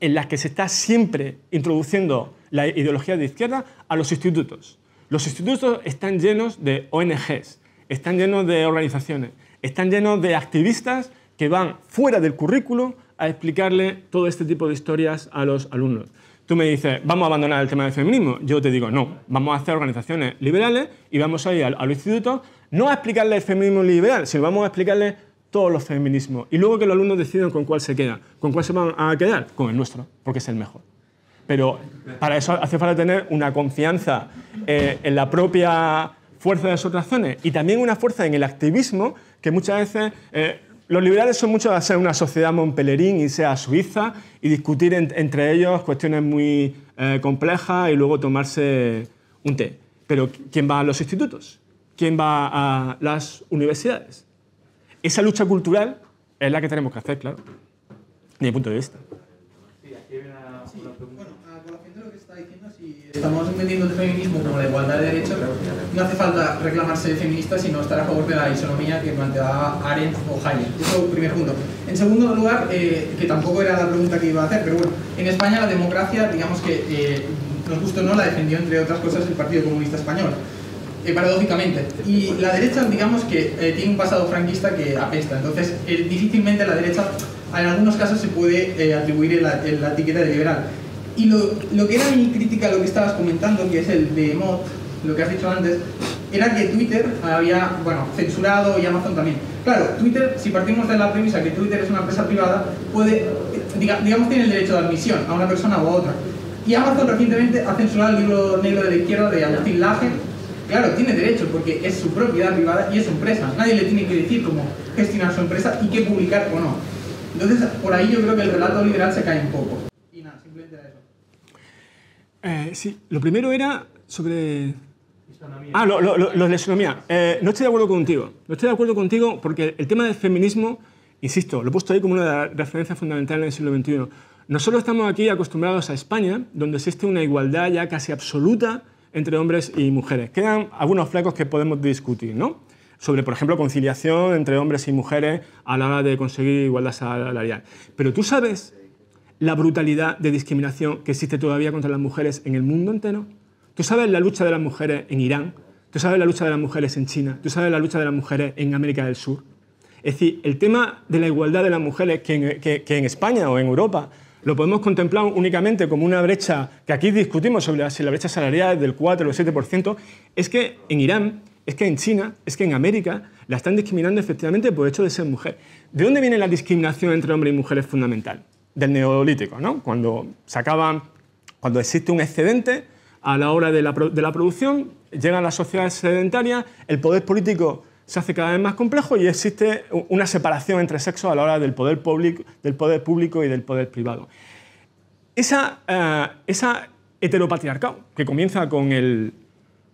en las que se está siempre introduciendo la ideología de izquierda, a los institutos. Los institutos están llenos de ONGs, están llenos de organizaciones, están llenos de activistas que van fuera del currículo a explicarle todo este tipo de historias a los alumnos. Tú me dices, vamos a abandonar el tema del feminismo. Yo te digo, no, vamos a hacer organizaciones liberales y vamos a ir al instituto, los no a explicarle el feminismo liberal, sino vamos a explicarle todos los feminismos. Y luego que los alumnos decidan con cuál se quedan. ¿Con cuál se van a quedar? Con el nuestro, porque es el mejor. Pero para eso hace falta tener una confianza eh, en la propia fuerza de sus razones y también una fuerza en el activismo que muchas veces eh, los liberales son muchos de hacer una sociedad montpelerín y sea Suiza y discutir entre ellos cuestiones muy eh, complejas y luego tomarse un té. Pero ¿quién va a los institutos? ¿Quién va a las universidades? Esa lucha cultural es la que tenemos que hacer, claro, desde mi punto de vista. estamos entendiendo el feminismo como la igualdad de derechos, no hace falta reclamarse de feminista sino estar a favor de la isonomía que planteaba Arendt o Hayek. Eso primer punto. En segundo lugar, eh, que tampoco era la pregunta que iba a hacer, pero bueno, en España la democracia, digamos que eh, nos gustó no, la defendió entre otras cosas el Partido Comunista Español. Eh, paradójicamente. Y la derecha, digamos que eh, tiene un pasado franquista que apesta. Entonces, difícilmente la derecha, en algunos casos, se puede atribuir la etiqueta de liberal. Y lo, que era mi crítica, a lo que estabas comentando, que es el de mod, lo que has dicho antes, era que Twitter había, bueno, censurado y Amazon también. Claro, Twitter, si partimos de la premisa que Twitter es una empresa privada, puede, digamos, tiene el derecho de admisión a una persona u a otra. Y Amazon recientemente ha censurado el libro negro de la izquierda de Agustín Lager. Claro, tiene derecho porque es su propiedad privada y es su empresa. Nadie le tiene que decir cómo gestionar su empresa y qué publicar o no. Entonces, por ahí yo creo que el relato liberal se cae en poco. Eh, sí, lo primero era sobre... Ah, lo, la eh, no estoy de acuerdo contigo. No estoy de acuerdo contigo porque el tema del feminismo, insisto, lo he puesto ahí como una referencia fundamental en el siglo XXI. Nosotros estamos aquí acostumbrados a España, donde existe una igualdad ya casi absoluta entre hombres y mujeres. Quedan algunos flacos que podemos discutir, ¿no? Sobre, por ejemplo, conciliación entre hombres y mujeres a la hora de conseguir igualdad salarial. Pero tú sabes la brutalidad de discriminación que existe todavía contra las mujeres en el mundo entero. Tú sabes la lucha de las mujeres en Irán, tú sabes la lucha de las mujeres en China, tú sabes la lucha de las mujeres en América del Sur. Es decir, el tema de la igualdad de las mujeres que en, España o en Europa lo podemos contemplar únicamente como una brecha que aquí discutimos sobre si la brecha salarial es del 4 o el 7%, es que en Irán, es que en China, es que en América la están discriminando efectivamente por el hecho de ser mujer. ¿De dónde viene la discriminación entre hombres y mujeres fundamental? del neolítico, ¿no? cuando, cuando existe un excedente a la hora de la, de la producción, llegan las sociedades sedentarias, el poder político se hace cada vez más complejo y existe una separación entre sexos a la hora del poder público, del poder público y del poder privado. Eh, esa, heteropatriarcado que comienza con el,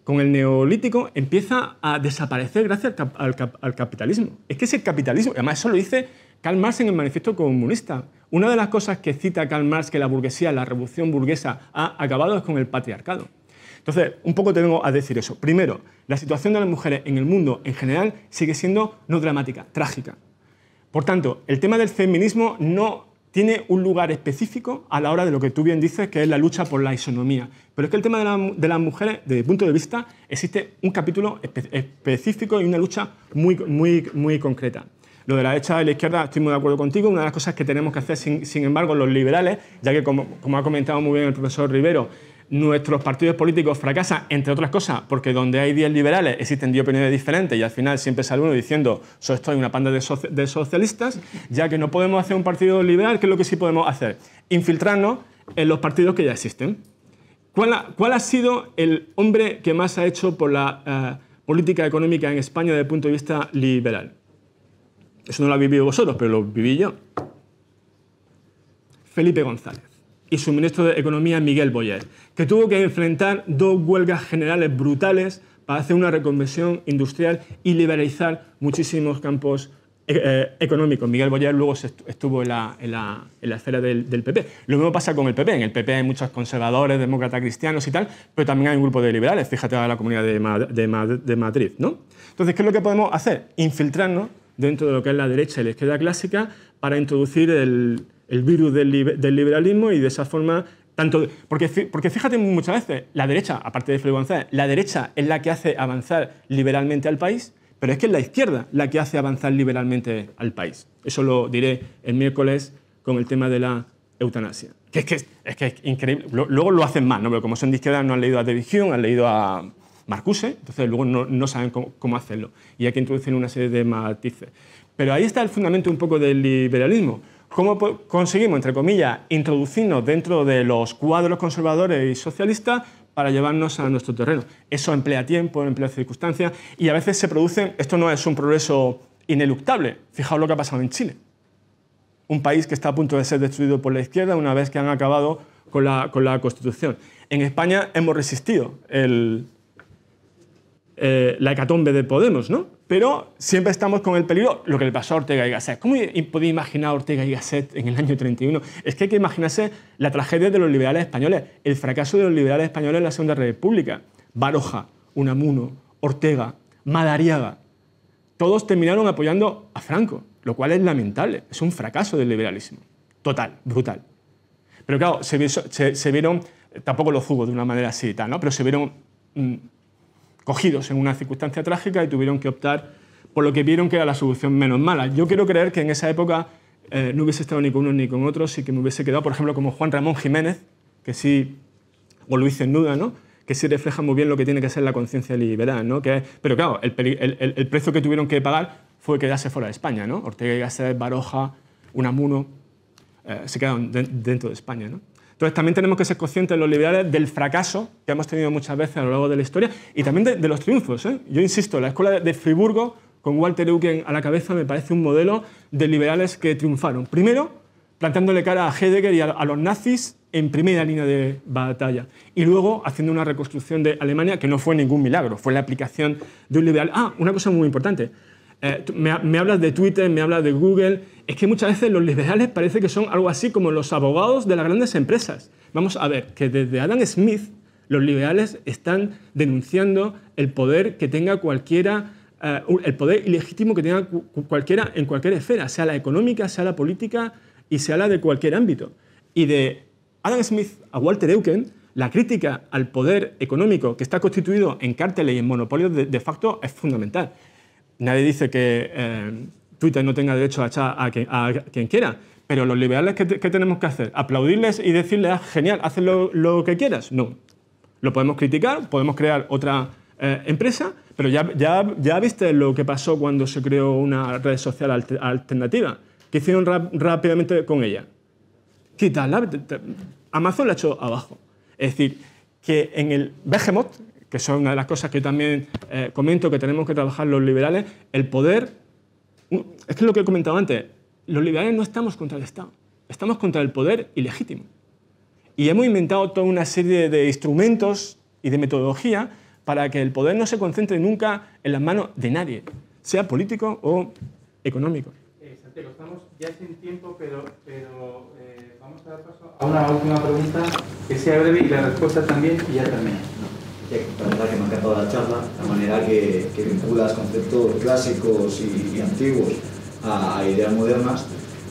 con el neolítico empieza a desaparecer gracias al, al capitalismo. Es que ese capitalismo, además eso lo dice Karl Marx en el Manifiesto Comunista. Una de las cosas que cita Karl Marx que la burguesía, la revolución burguesa ha acabado es con el patriarcado. Entonces, un poco te vengo a decir eso. Primero, la situación de las mujeres en el mundo en general sigue siendo no dramática, trágica. Por tanto, el tema del feminismo no tiene un lugar específico a la hora de lo que tú bien dices, que es la lucha por la isonomía. Pero es que el tema de, las mujeres, desde mi punto de vista, existe un capítulo específico y una lucha muy, muy concreta. Lo de la derecha y la izquierda, estoy muy de acuerdo contigo. Una de las cosas que tenemos que hacer, sin, embargo, los liberales, ya que, como, ha comentado muy bien el profesor Rivero, nuestros partidos políticos fracasan, entre otras cosas, porque donde hay 10 liberales existen 10 opiniones diferentes y al final siempre sale uno diciendo, "Soy estoy una panda de, socialistas, ya que no podemos hacer un partido liberal, ¿qué es lo que sí podemos hacer? Infiltrarnos en los partidos que ya existen. ¿Cuál ha, sido el hombre que más ha hecho por la eh, política económica en España desde el punto de vista liberal? Eso no lo habéis vivido vosotros, pero lo viví yo. Felipe González y su ministro de Economía, Miguel Boyer, que tuvo que enfrentar dos huelgas generales brutales para hacer una reconversión industrial y liberalizar muchísimos campos eh, eh, económicos. Miguel Boyer luego estuvo en la, en esfera del, PP. Lo mismo pasa con el PP. En el PP hay muchos conservadores, demócratas, cristianos y tal, pero también hay un grupo de liberales, fíjate en la comunidad de, de Madrid. ¿no? Entonces, ¿qué es lo que podemos hacer? Infiltrarnos dentro de lo que es la derecha y la izquierda clásica para introducir el, virus del, liberalismo y de esa forma... Tanto, porque, porque fíjate muchas veces, la derecha, aparte de Felipe la derecha es la que hace avanzar liberalmente al país, pero es que es la izquierda la que hace avanzar liberalmente al país. Eso lo diré el miércoles con el tema de la eutanasia. Que es que es, que increíble. Luego lo hacen más, ¿no? Pero como son de izquierda, no han leído a división, han leído a, Marcuse, entonces luego no, saben cómo, hacerlo. Y aquí introducen una serie de matices. Pero ahí está el fundamento un poco del liberalismo. ¿Cómo conseguimos, entre comillas, introducirnos dentro de los cuadros conservadores y socialistas para llevarnos a nuestro terreno? Eso emplea tiempo, emplea circunstancias y a veces se producen, esto no es un progreso ineluctable, fijaos lo que ha pasado en Chile. Un país que está a punto de ser destruido por la izquierda una vez que han acabado con la Constitución. En España hemos resistido el, eh, la hecatombe de Podemos, ¿no? Pero siempre estamos con el peligro, lo que le pasó a Ortega y Gasset. ¿Cómo podía imaginar a Ortega y Gasset en el año 31? Es que hay que imaginarse la tragedia de los liberales españoles, el fracaso de los liberales españoles en la Segunda República. Baroja, Unamuno, Ortega, Madariaga, todos terminaron apoyando a Franco, lo cual es lamentable, es un fracaso del liberalismo. Total, brutal. Pero claro, se, vieron, tampoco lo jugó de una manera así y tal, ¿no? Pero se vieron mm, cogidos en una circunstancia trágica y tuvieron que optar por lo que vieron que era la solución menos mala. Yo quiero creer que en esa época eh, no hubiese estado ni con unos ni con otros y que me hubiese quedado, por ejemplo, como Juan Ramón Jiménez, que sí, o Luis Cernuda, ¿no? que sí refleja muy bien lo que tiene que ser la conciencia liberal. ¿no? Que, pero claro, el, precio que tuvieron que pagar fue quedarse fuera de España. ¿no? Ortega y Gasset, Baroja, Unamuno, eh, se quedaron dentro de España. ¿no? Entonces también tenemos que ser conscientes los liberales del fracaso que hemos tenido muchas veces a lo largo de la historia y también de, los triunfos. ¿eh? Yo insisto, la escuela de Friburgo, con Walter Eucken a la cabeza, me parece un modelo de liberales que triunfaron. Primero, plantándole cara a Heidegger y a, los nazis en primera línea de batalla. Y luego haciendo una reconstrucción de Alemania que no fue ningún milagro, fue la aplicación de un liberal. Ah, una cosa muy importante. Eh, me, me hablas de Twitter, me hablas de Google es que muchas veces los liberales parece que son algo así como los abogados de las grandes empresas. Vamos a ver que desde Adam Smith los liberales están denunciando el poder que tenga cualquiera, eh, el poder ilegítimo que tenga cualquiera en cualquier esfera, sea la económica, sea la política y sea la de cualquier ámbito. Y de Adam Smith a Walter Eucken, la crítica al poder económico que está constituido en cárteles y en monopolios de, facto es fundamental. Nadie dice que... Eh, Twitter no tenga derecho a echar a quien, quiera. Pero los liberales, ¿qué, tenemos que hacer? ¿Aplaudirles y decirles, ah, genial, haz lo, que quieras? No. Lo podemos criticar, podemos crear otra eh, empresa, pero ya, viste lo que pasó cuando se creó una red social alternativa. ¿Qué hicieron rápidamente con ella? Quitarla. Amazon la ha hecho abajo. Es decir, que en el Behemoth, que son una de las cosas que también eh, comento que tenemos que trabajar los liberales, el poder es que es lo que he comentado antes, los liberales no estamos contra el Estado, estamos contra el poder ilegítimo. Y hemos inventado toda una serie de instrumentos y de metodología para que el poder no se concentre nunca en las manos de nadie, sea político o económico. Eh, Santiago, estamos ya sin tiempo, pero, eh, vamos a dar paso a una última pregunta que sea breve y la respuesta también, y ya termina. La verdad que me ha encantado la charla, la manera que, que vinculas conceptos clásicos y antiguos a, ideas modernas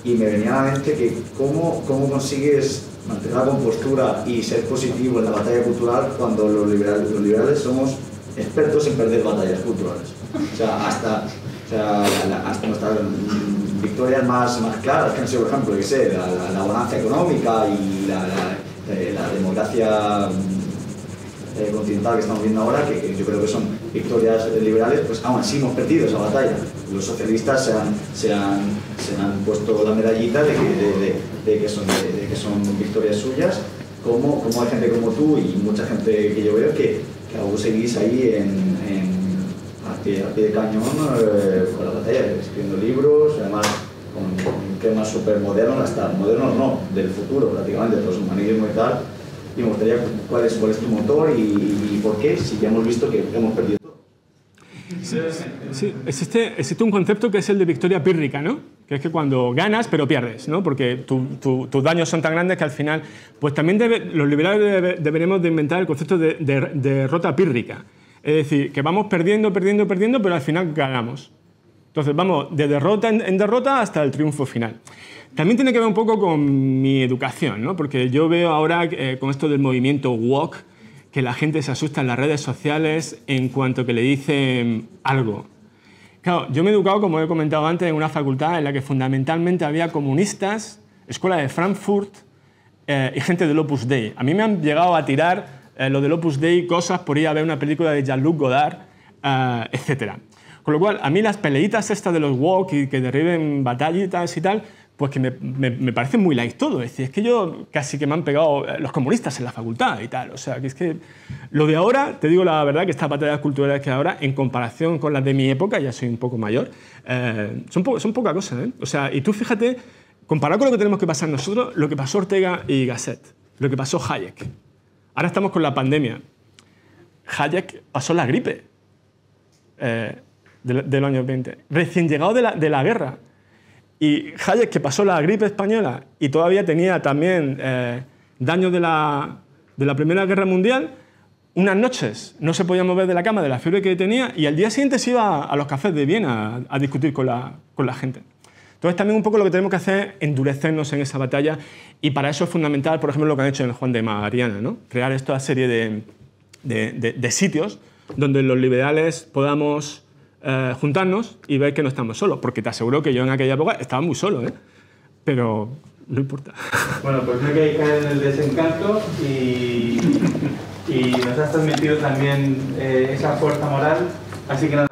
y me venía a la mente que cómo, consigues mantener la compostura y ser positivo en la batalla cultural cuando los liberales, liberales somos expertos en perder batallas culturales. O sea, hasta, nuestras victorias más, más claras, que por ejemplo, que sé, la, la, económica y la, la eh, democracia mm, eh, continental que estamos viendo ahora, que, yo creo que son victorias eh, liberales, pues aún así hemos perdido esa batalla. Los socialistas se han, se han, puesto la medallita de que, que son, que victorias suyas, como, como hay gente como tú y mucha gente que yo veo que, que aún seguís ahí a, pie, de cañón eh, con la batalla, escribiendo libros, además con, temas súper modernos, hasta modernos no, del futuro prácticamente, los humanismo y tal y me gustaría cuál es, cuál tu motor y, por qué, si ya hemos visto que hemos perdido todo. Sí, existe, existe un concepto que es el de victoria pírrica, ¿no? que es que cuando ganas pero pierdes, ¿no? porque tus daños son tan grandes que al final, pues también los liberales deberemos de inventar el concepto de, derrota pírrica, es decir, que vamos perdiendo, perdiendo, perdiendo, pero al final ganamos. Entonces vamos de derrota en derrota hasta el triunfo final. También tiene que ver un poco con mi educación, ¿no? porque yo veo ahora eh, con esto del movimiento walk que la gente se asusta en las redes sociales en cuanto que le dicen algo. Claro, yo me he educado, como he comentado antes, en una facultad en la que fundamentalmente había comunistas, escuela de Frankfurt eh, y gente del Opus Dei. A mí me han llegado a tirar eh, lo del Opus Dei cosas por ir a ver una película de Jean-Luc Godard, etcétera. etc. Con lo cual, a mí las peleitas estas de los walk y que derriben batallitas y tal, pues que me, me, parece muy light todo. Es decir, es que yo casi que me han pegado los comunistas en la facultad y tal. O sea, que es que lo de ahora, te digo la verdad, que estas batallas culturales que ahora, en comparación con las de mi época, ya soy un poco mayor, eh, son, son poca cosa. ¿eh? O sea, y tú fíjate, comparado con lo que tenemos que pasar nosotros, lo que pasó Ortega y Gasset, lo que pasó Hayek. Ahora estamos con la pandemia. Hayek pasó la gripe eh, del, del, año 20, recién llegado de la, de la guerra. Y Hayek, que pasó la gripe española y todavía tenía también eh, daños de la, Primera Guerra Mundial, unas noches no se podía mover de la cama de la fiebre que tenía y al día siguiente se iba a los cafés de Viena a, discutir con la, con la gente. Entonces también un poco lo que tenemos que hacer es endurecernos en esa batalla y para eso es fundamental, por ejemplo, lo que han hecho en Juan de Mariana, ¿no? crear esta serie de sitios donde los liberales podamos eh, juntarnos y ver que no estamos solos, porque te aseguro que yo en aquella época estaba muy solo, ¿eh? pero no importa. Bueno, pues no hay que caer en el desencanto y, y nos has transmitido también eh, esa fuerza moral, así que nada.